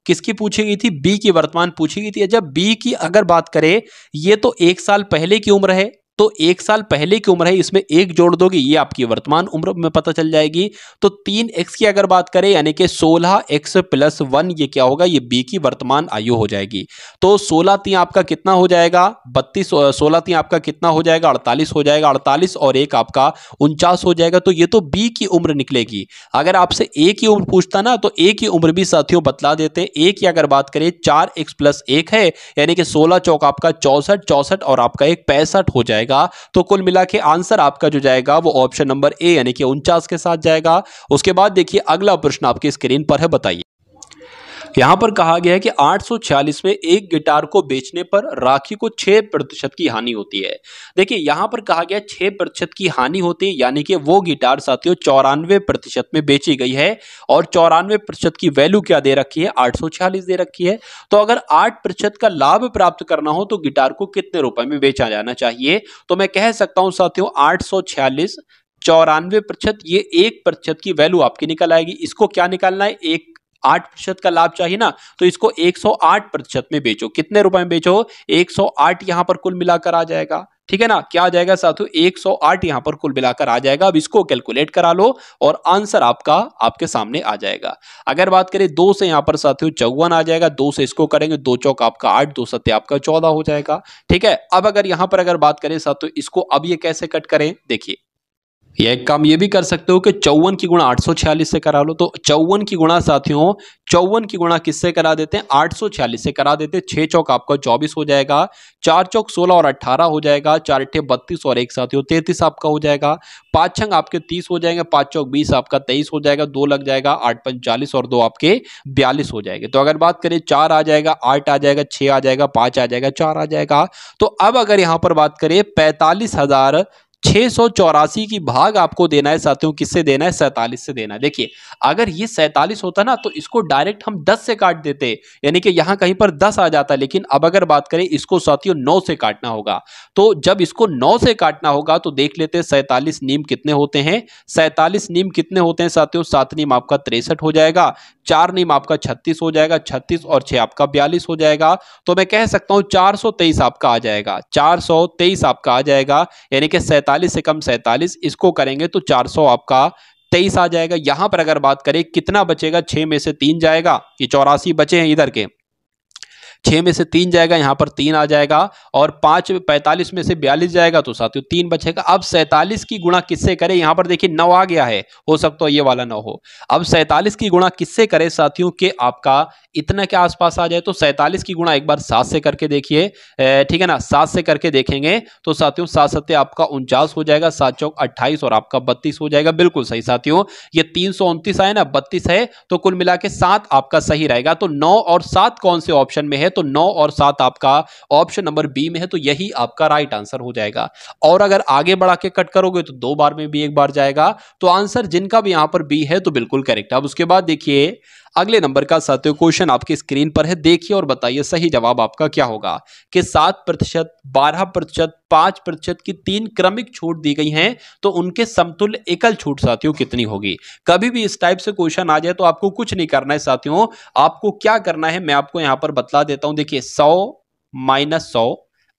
किसकी पूछी गई थी बी की वर्तमान पूछी गई थी जब अच्छा, बी की अगर बात करें ये तो एक साल पहले की उम्र है तो एक साल पहले की उम्र है इसमें एक जोड़ दोगे ये आपकी वर्तमान उम्र में पता चल जाएगी तो तीन एक्स की अगर बात करें यानी कि सोलह एक्स प्लस वन ये क्या होगा ये बी की वर्तमान आयु हो जाएगी तो सोलह तीन आपका कितना हो जाएगा बत्तीस सोलह तीन आपका कितना हो जाएगा अड़तालीस हो जाएगा अड़तालीस और एक आपका उनचास हो जाएगा तो ये तो बी की उम्र निकलेगी अगर आपसे ए की उम्र पूछता ना तो ए की उम्र भी साथियों बतला देते ए की अगर बात करें चार एक्स प्लस एक है यानी कि सोलह चौक आपका चौसठ चौसठ और आपका एक पैंसठ हो जाएगा जाएगा तो कुल मिला के आंसर आपका जो जाएगा वो ऑप्शन नंबर ए यानी कि उनचास के साथ जाएगा उसके बाद देखिए अगला प्रश्न आपकी स्क्रीन पर है बताइए यहाँ पर कहा गया है कि 846 में एक गिटार को बेचने पर राखी को 6 प्रतिशत की हानि होती है देखिए यहां पर कहा गया 6 प्रतिशत की हानि होती है यानी कि वो गिटार साथियों चौरानवे प्रतिशत में बेची गई है और चौरानवे प्रतिशत की वैल्यू क्या दे रखी है 846 दे रखी है तो अगर 8 प्रतिशत का लाभ प्राप्त करना हो तो गिटार को कितने रुपए में बेचा जाना चाहिए तो मैं कह सकता हूं साथियों आठ चौरानवे प्रतिशत ये एक प्रतिशत की वैल्यू आपकी निकल आएगी इसको क्या निकालना है एक आठ प्रतिशत का लाभ चाहिए ना तो इसको 108 प्रतिशत में बेचो कितने रुपए में बेचो 108 यहां पर कुल मिलाकर आ जाएगा ठीक है ना क्या आ जाएगा साथियों 108 यहां पर कुल मिलाकर आ जाएगा अब इसको कैलकुलेट करा लो और आंसर आपका आपके सामने आ जाएगा अगर बात करें दो से यहां पर साथियों चौवन आ जाएगा दो से इसको करेंगे दो चौक आपका आठ दो सत्य आपका चौदह हो जाएगा ठीक है अब अगर यहां पर अगर बात करें साथ इसको अब ये कैसे कट करें देखिए या एक काम ये भी कर सकते हो कि चौवन की गुणा आठ सौ छियालीस से करा लो तो चौवन की गुणा साथियों चौवन की गुणा किससे करा देते हैं आठ सौ छियालीस से करा देते हैं छः चौक आपका चौबीस हो जाएगा चार चौक सोलह और अट्ठारह हो जाएगा चार अट्ठे बत्तीस और एक साथियों तैंतीस आपका हो जाएगा पाँच छंग आपके तीस हो जाएंगे पाँच चौक बीस आपका तेईस हो जाएगा दो लग जाएगा आठ पंचालीस और दो आपके बयालीस हो जाएंगे तो अगर बात करें चार आ जाएगा आठ आ जाएगा छः आ जाएगा पाँच आ जाएगा चार आ जाएगा तो अब अगर यहाँ पर बात करें पैंतालीस हज़ार 684 की भाग आपको देना है साथियों किससे देना है सैतालीस से देना है देखिए अगर ये सैतालीस होता ना तो इसको डायरेक्ट हम 10 से काट देते यानी कि यहाँ कहीं पर 10 आ जाता लेकिन अब अगर बात करें इसको साथियों 9 से काटना होगा तो जब इसको 9 से काटना होगा तो देख लेते हैं सैतालीस नीम कितने होते हैं सैतालीस नीम कितने होते हैं साथियों सात नीम आपका तिरसठ हो जाएगा चार नीम आपका छत्तीस हो जाएगा छत्तीस और छः आपका बयालीस हो जाएगा तो मैं कह सकता हूँ चार आपका आ जाएगा चार आपका आ जाएगा यानी कि सैतालीस पैंतालीस से कम सैंतालीस इसको करेंगे तो चार सौ आपका तेईस आ जाएगा यहां पर अगर बात करें कितना बचेगा छह में से तीन जाएगा ये चौरासी बचे हैं इधर के छः में से तीन जाएगा यहाँ पर तीन आ जाएगा और पाँच पैंतालीस में से बयालीस जाएगा तो साथियों तीन बचेगा अब सैंतालीस की गुणा किससे करें यहाँ पर देखिए नौ आ गया है हो सकता है ये वाला नौ हो अब सैंतालीस की गुणा किससे करें साथियों के आपका इतना के आसपास आ जाए तो सैंतालीस की गुणा एक बार सात से करके देखिए ठीक है ना सात से करके देखेंगे तो साथियों सात सत्य आपका उनचास हो जाएगा सात चौक अट्ठाईस और आपका बत्तीस हो जाएगा बिल्कुल सही साथियों ये तीन सौ उनतीस आए ना बत्तीस है तो कुल मिला के सात आपका सही रहेगा तो नौ और सात कौन से ऑप्शन में है तो नौ और सात आपका ऑप्शन नंबर बी में है तो यही आपका राइट आंसर हो जाएगा और अगर आगे बढ़ा के कट करोगे तो दो बार में भी एक बार जाएगा तो आंसर जिनका भी यहां पर बी है तो बिल्कुल करेक्ट अब उसके बाद देखिए अगले नंबर का सातवें क्वेश्चन आपकी स्क्रीन पर है देखिए और बताइए सही जवाब आपका क्या होगा कि सात प्रतिशत बारह प्रतिशत पांच प्रतिशत की तीन क्रमिक छूट दी गई हैं तो उनके समतुल्य एकल छूट साथियों कितनी होगी कभी भी इस टाइप से क्वेश्चन आ जाए तो आपको कुछ नहीं करना है साथियों आपको क्या करना है मैं आपको यहां पर बतला देता हूं देखिए सौ माइनस सौ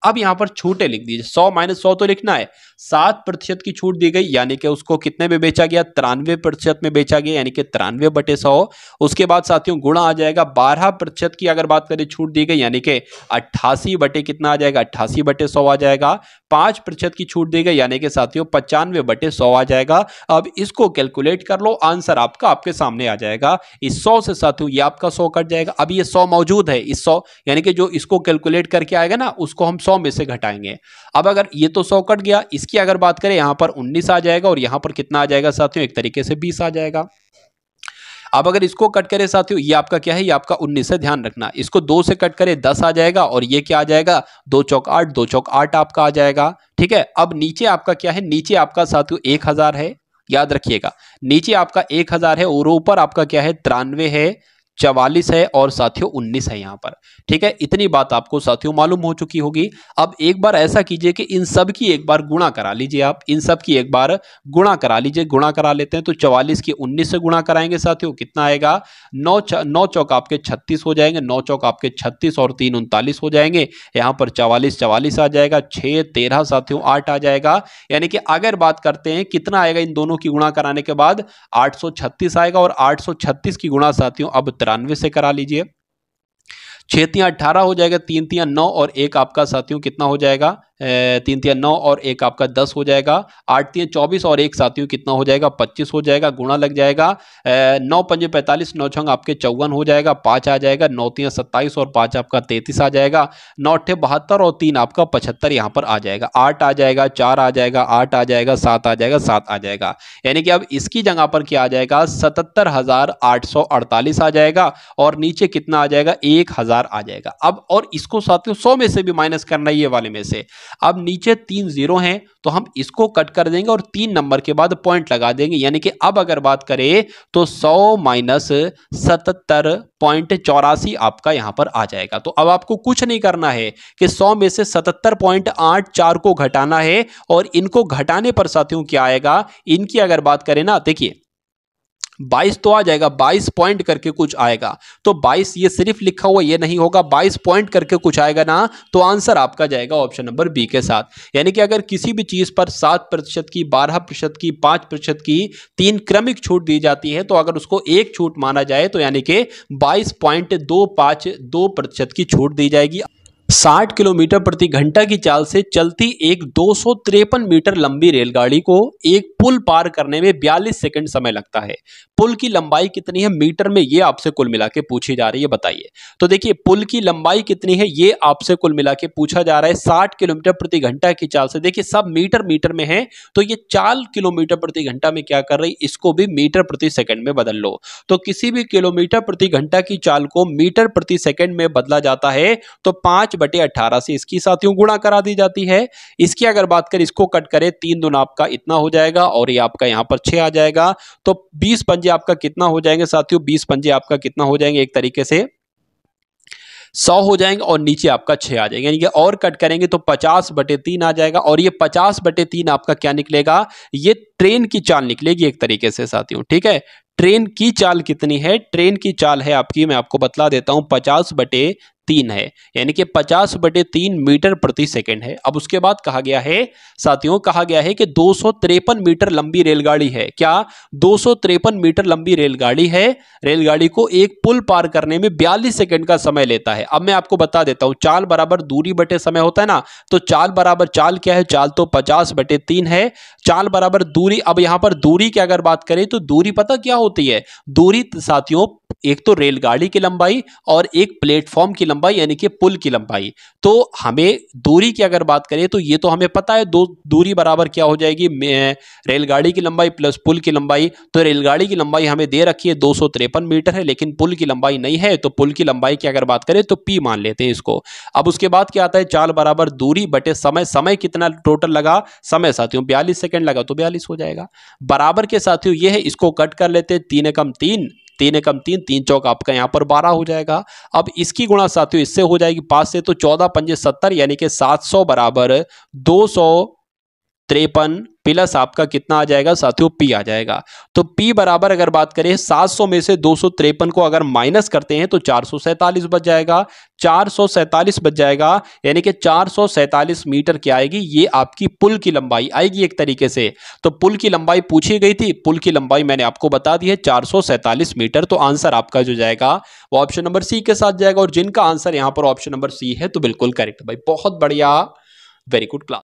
अब यहाँ पर छूटे लिख दीजिए सौ माइनस सौ तो लिखना है सात प्रतिशत की छूट दी गई यानी कि उसको कितने में बेचा गया तिरानवे प्रतिशत में बेचा गया यानी कि तिरानवे बटे सौ उसके बाद साथियों गुणा आ जाएगा बारह प्रतिशत की अगर बात करें छूट दी गई यानी कि अट्ठासी बटे कितना आ जाएगा अट्ठासी बटे सौ आ जाएगा पांच प्रतिशत की छूट दी गई यानी कि साथियों पचानवे बटे सौ आ जाएगा अब इसको कैलकुलेट कर लो आंसर आपका आपके सामने आ जाएगा इस सौ से साथियों ये आपका सौ कट जाएगा अब ये सौ मौजूद है इस सौ यानी कि जो इसको कैलकुलेट करके आएगा ना उसको हम सौ में से घटाएंगे अब अगर ये तो सौ कट गया इसकी अगर बात करें यहाँ पर उन्नीस आ जाएगा और यहाँ पर कितना आ जाएगा साथियों एक तरीके से बीस आ जाएगा अब अगर इसको कट करें साथियों ये आपका क्या है ये आपका उन्नीस है ध्यान रखना इसको दो से कट करें दस आ जाएगा और ये क्या आ जाएगा दो चौक आठ दो चौक आठ आपका आ जाएगा ठीक है अब नीचे आपका क्या है नीचे आपका साथियों एक हजार है याद रखिएगा नीचे आपका एक हजार है और ऊपर आपका क्या है तिरानवे है चवालीस है और साथियों उन्नीस है यहाँ पर ठीक है इतनी बात आपको साथियों मालूम हो चुकी होगी अब एक बार ऐसा कीजिए कि इन सब की एक बार गुणा करा लीजिए आप इन सब की एक बार गुणा करा लीजिए गुणा करा लेते हैं तो चवालीस की उन्नीस से गुणा कराएंगे साथियों कितना आएगा नौ च, नौ चौक आपके छत्तीस हो जाएंगे नौ चौक आपके छत्तीस और तीन उनतालीस हो जाएंगे यहाँ पर चवालीस चवालीस आ जाएगा छः तेरह साथियों आठ आ जाएगा यानी कि अगर बात करते हैं कितना आएगा इन दोनों की गुणा कराने के बाद आठ आएगा और आठ की गुणा साथियों अब तिरानवे से करा लीजिए छः तियाँ अट्ठारह हो जाएगा तीन तियाँ नौ और एक आपका साथियों कितना हो जाएगा तीन तीन नौ और एक आपका दस हो जाएगा आठ तीन चौबीस और एक साथियों कितना हो जाएगा पच्चीस हो जाएगा गुणा लग जाएगा नौ पंजे पैंतालीस नौ छंग आपके चौवन हो जाएगा पाँच आ जाएगा नौ तीन सत्ताईस और पाँच आपका तैंतीस आ जाएगा नौ अट्ठे बहत्तर और तीन आपका पचहत्तर यहाँ पर आ जाएगा आठ आ जाएगा चार आ जाएगा आठ आ जाएगा सात आ जाएगा सात आ जाएगा यानी कि अब इसकी जगह पर क्या आ जाएगा सतहत्तर हजार आठ सौ अड़तालीस आ जाएगा और नीचे कितना आ जाएगा एक हजार आ जाएगा अब और इसको साथियों सौ में से भी माइनस करना ये वाले में से अब नीचे तीन जीरो हैं तो हम इसको कट कर देंगे और तीन नंबर के बाद पॉइंट लगा देंगे यानी कि अब अगर बात करें तो सौ माइनस सतर पॉइंट चौरासी आपका यहां पर आ जाएगा तो अब आपको कुछ नहीं करना है कि सौ में से सतहत्तर पॉइंट आठ चार को घटाना है और इनको घटाने पर साथियों क्या आएगा इनकी अगर बात करें ना देखिए बाईस तो आ जाएगा बाईस पॉइंट करके कुछ आएगा तो बाईस ये सिर्फ लिखा हुआ ये नहीं होगा बाईस पॉइंट करके कुछ आएगा ना तो आंसर आपका जाएगा ऑप्शन नंबर बी के साथ यानी कि अगर किसी भी चीज़ पर सात प्रतिशत की बारह प्रतिशत की पांच प्रतिशत की तीन क्रमिक छूट दी जाती है तो अगर उसको एक छूट माना जाए तो यानी कि बाईस पॉइंट दो पाँच दो प्रतिशत की छूट दी जाएगी साठ किलोमीटर प्रति घंटा की चाल से चलती एक दो मीटर लंबी रेलगाड़ी को एक पुल पार करने में 42 सेकंड समय लगता है पुल की लंबाई कितनी है मीटर में ये आपसे कुल मिला के पूछी जा रही है बताइए तो देखिए पुल की लंबाई कितनी है ये आपसे कुल मिला के पूछा जा रहा है साठ किलोमीटर प्रति घंटा की चाल से देखिए सब मीटर मीटर में है तो ये चाल किलोमीटर प्रति घंटा में क्या कर रही इसको भी मीटर प्रति सेकंड में बदल लो तो किसी भी किलोमीटर प्रति घंटा की चाल को मीटर प्रति सेकंड में बदला जाता है तो पांच बटे अट्ठारह से इसकी साथियों गुणा करा दी जाती है इसकी अगर बात करें इसको कट करें तीन दुना आपका इतना हो जाएगा और ये आपका यहाँ पर छः आ जाएगा तो बीस पंजे आपका कितना हो जाएंगे साथियों बीस पंजे आपका कितना हो जाएंगे एक तरीके से सौ हो जाएंगे और नीचे आपका छः आ जाएगा यानी कि और कट करेंगे तो पचास बटे तीन आ जाएगा और ये पचास बटे तीन आपका क्या निकलेगा ये ट्रेन की चाल निकलेगी एक तरीके से साथियों ठीक है ट्रेन की चाल कितनी है ट्रेन की चाल है आपकी मैं आपको बतला देता हूँ पचास बटे तीन है यानी कि पचास बटे तीन मीटर प्रति सेकेंड है अब उसके बाद कहा गया है साथियों कहा गया है कि दो मीटर लंबी रेलगाड़ी है क्या दो मीटर लंबी रेलगाड़ी है रेलगाड़ी को एक पुल पार करने में बयालीस सेकेंड का समय लेता है अब मैं आपको बता देता हूं चाल बराबर दूरी बटे समय होता है ना तो चाल बराबर चाल क्या है चाल तो पचास बटे तीन है चाल बराबर दूरी अब यहां पर दूरी की अगर बात करें तो दूरी पता क्या होती है दूरी साथियों एक तो रेलगाड़ी की लंबाई और एक प्लेटफॉर्म की लंबाई लंबाई यानी कि पुल की लंबाई तो हमें दूरी की अगर बात करें तो ये तो हमें पता है दो दूरी बराबर क्या हो जाएगी रेलगाड़ी की लंबाई प्लस पुल की लंबाई तो रेलगाड़ी की लंबाई हमें दे रखी है दो मीटर है लेकिन पुल की लंबाई नहीं है तो पुल की लंबाई की अगर बात करें तो पी मान लेते हैं इसको अब उसके बाद क्या आता है चाल बराबर दूरी बटे समय समय कितना टोटल लगा समय साथियों बयालीस सेकेंड लगा तो बयालीस हो जाएगा बराबर के साथियों ये है इसको कट कर लेते हैं तीन एकम तीन तीन एकम तीन तीन चौक आपका यहाँ पर बारह हो जाएगा अब इसकी गुणा साथियों इससे हो जाएगी पाँच से तो चौदह पंजे सत्तर यानी कि सात सौ बराबर दो सौ त्रेपन प्लस आपका कितना आ जाएगा साथियों पी आ जाएगा तो पी बराबर अगर बात करें 700 में से दो को अगर माइनस करते हैं तो चार बच जाएगा चार बच जाएगा यानी कि चार मीटर की आएगी ये आपकी पुल की लंबाई आएगी एक तरीके से तो पुल की लंबाई पूछी गई थी पुल की लंबाई मैंने आपको बता दी है चार मीटर तो आंसर आपका जो जाएगा वो ऑप्शन नंबर सी के साथ जाएगा और जिनका आंसर यहां पर ऑप्शन नंबर सी है तो बिल्कुल करेक्ट भाई बहुत बढ़िया वेरी गुड क्लास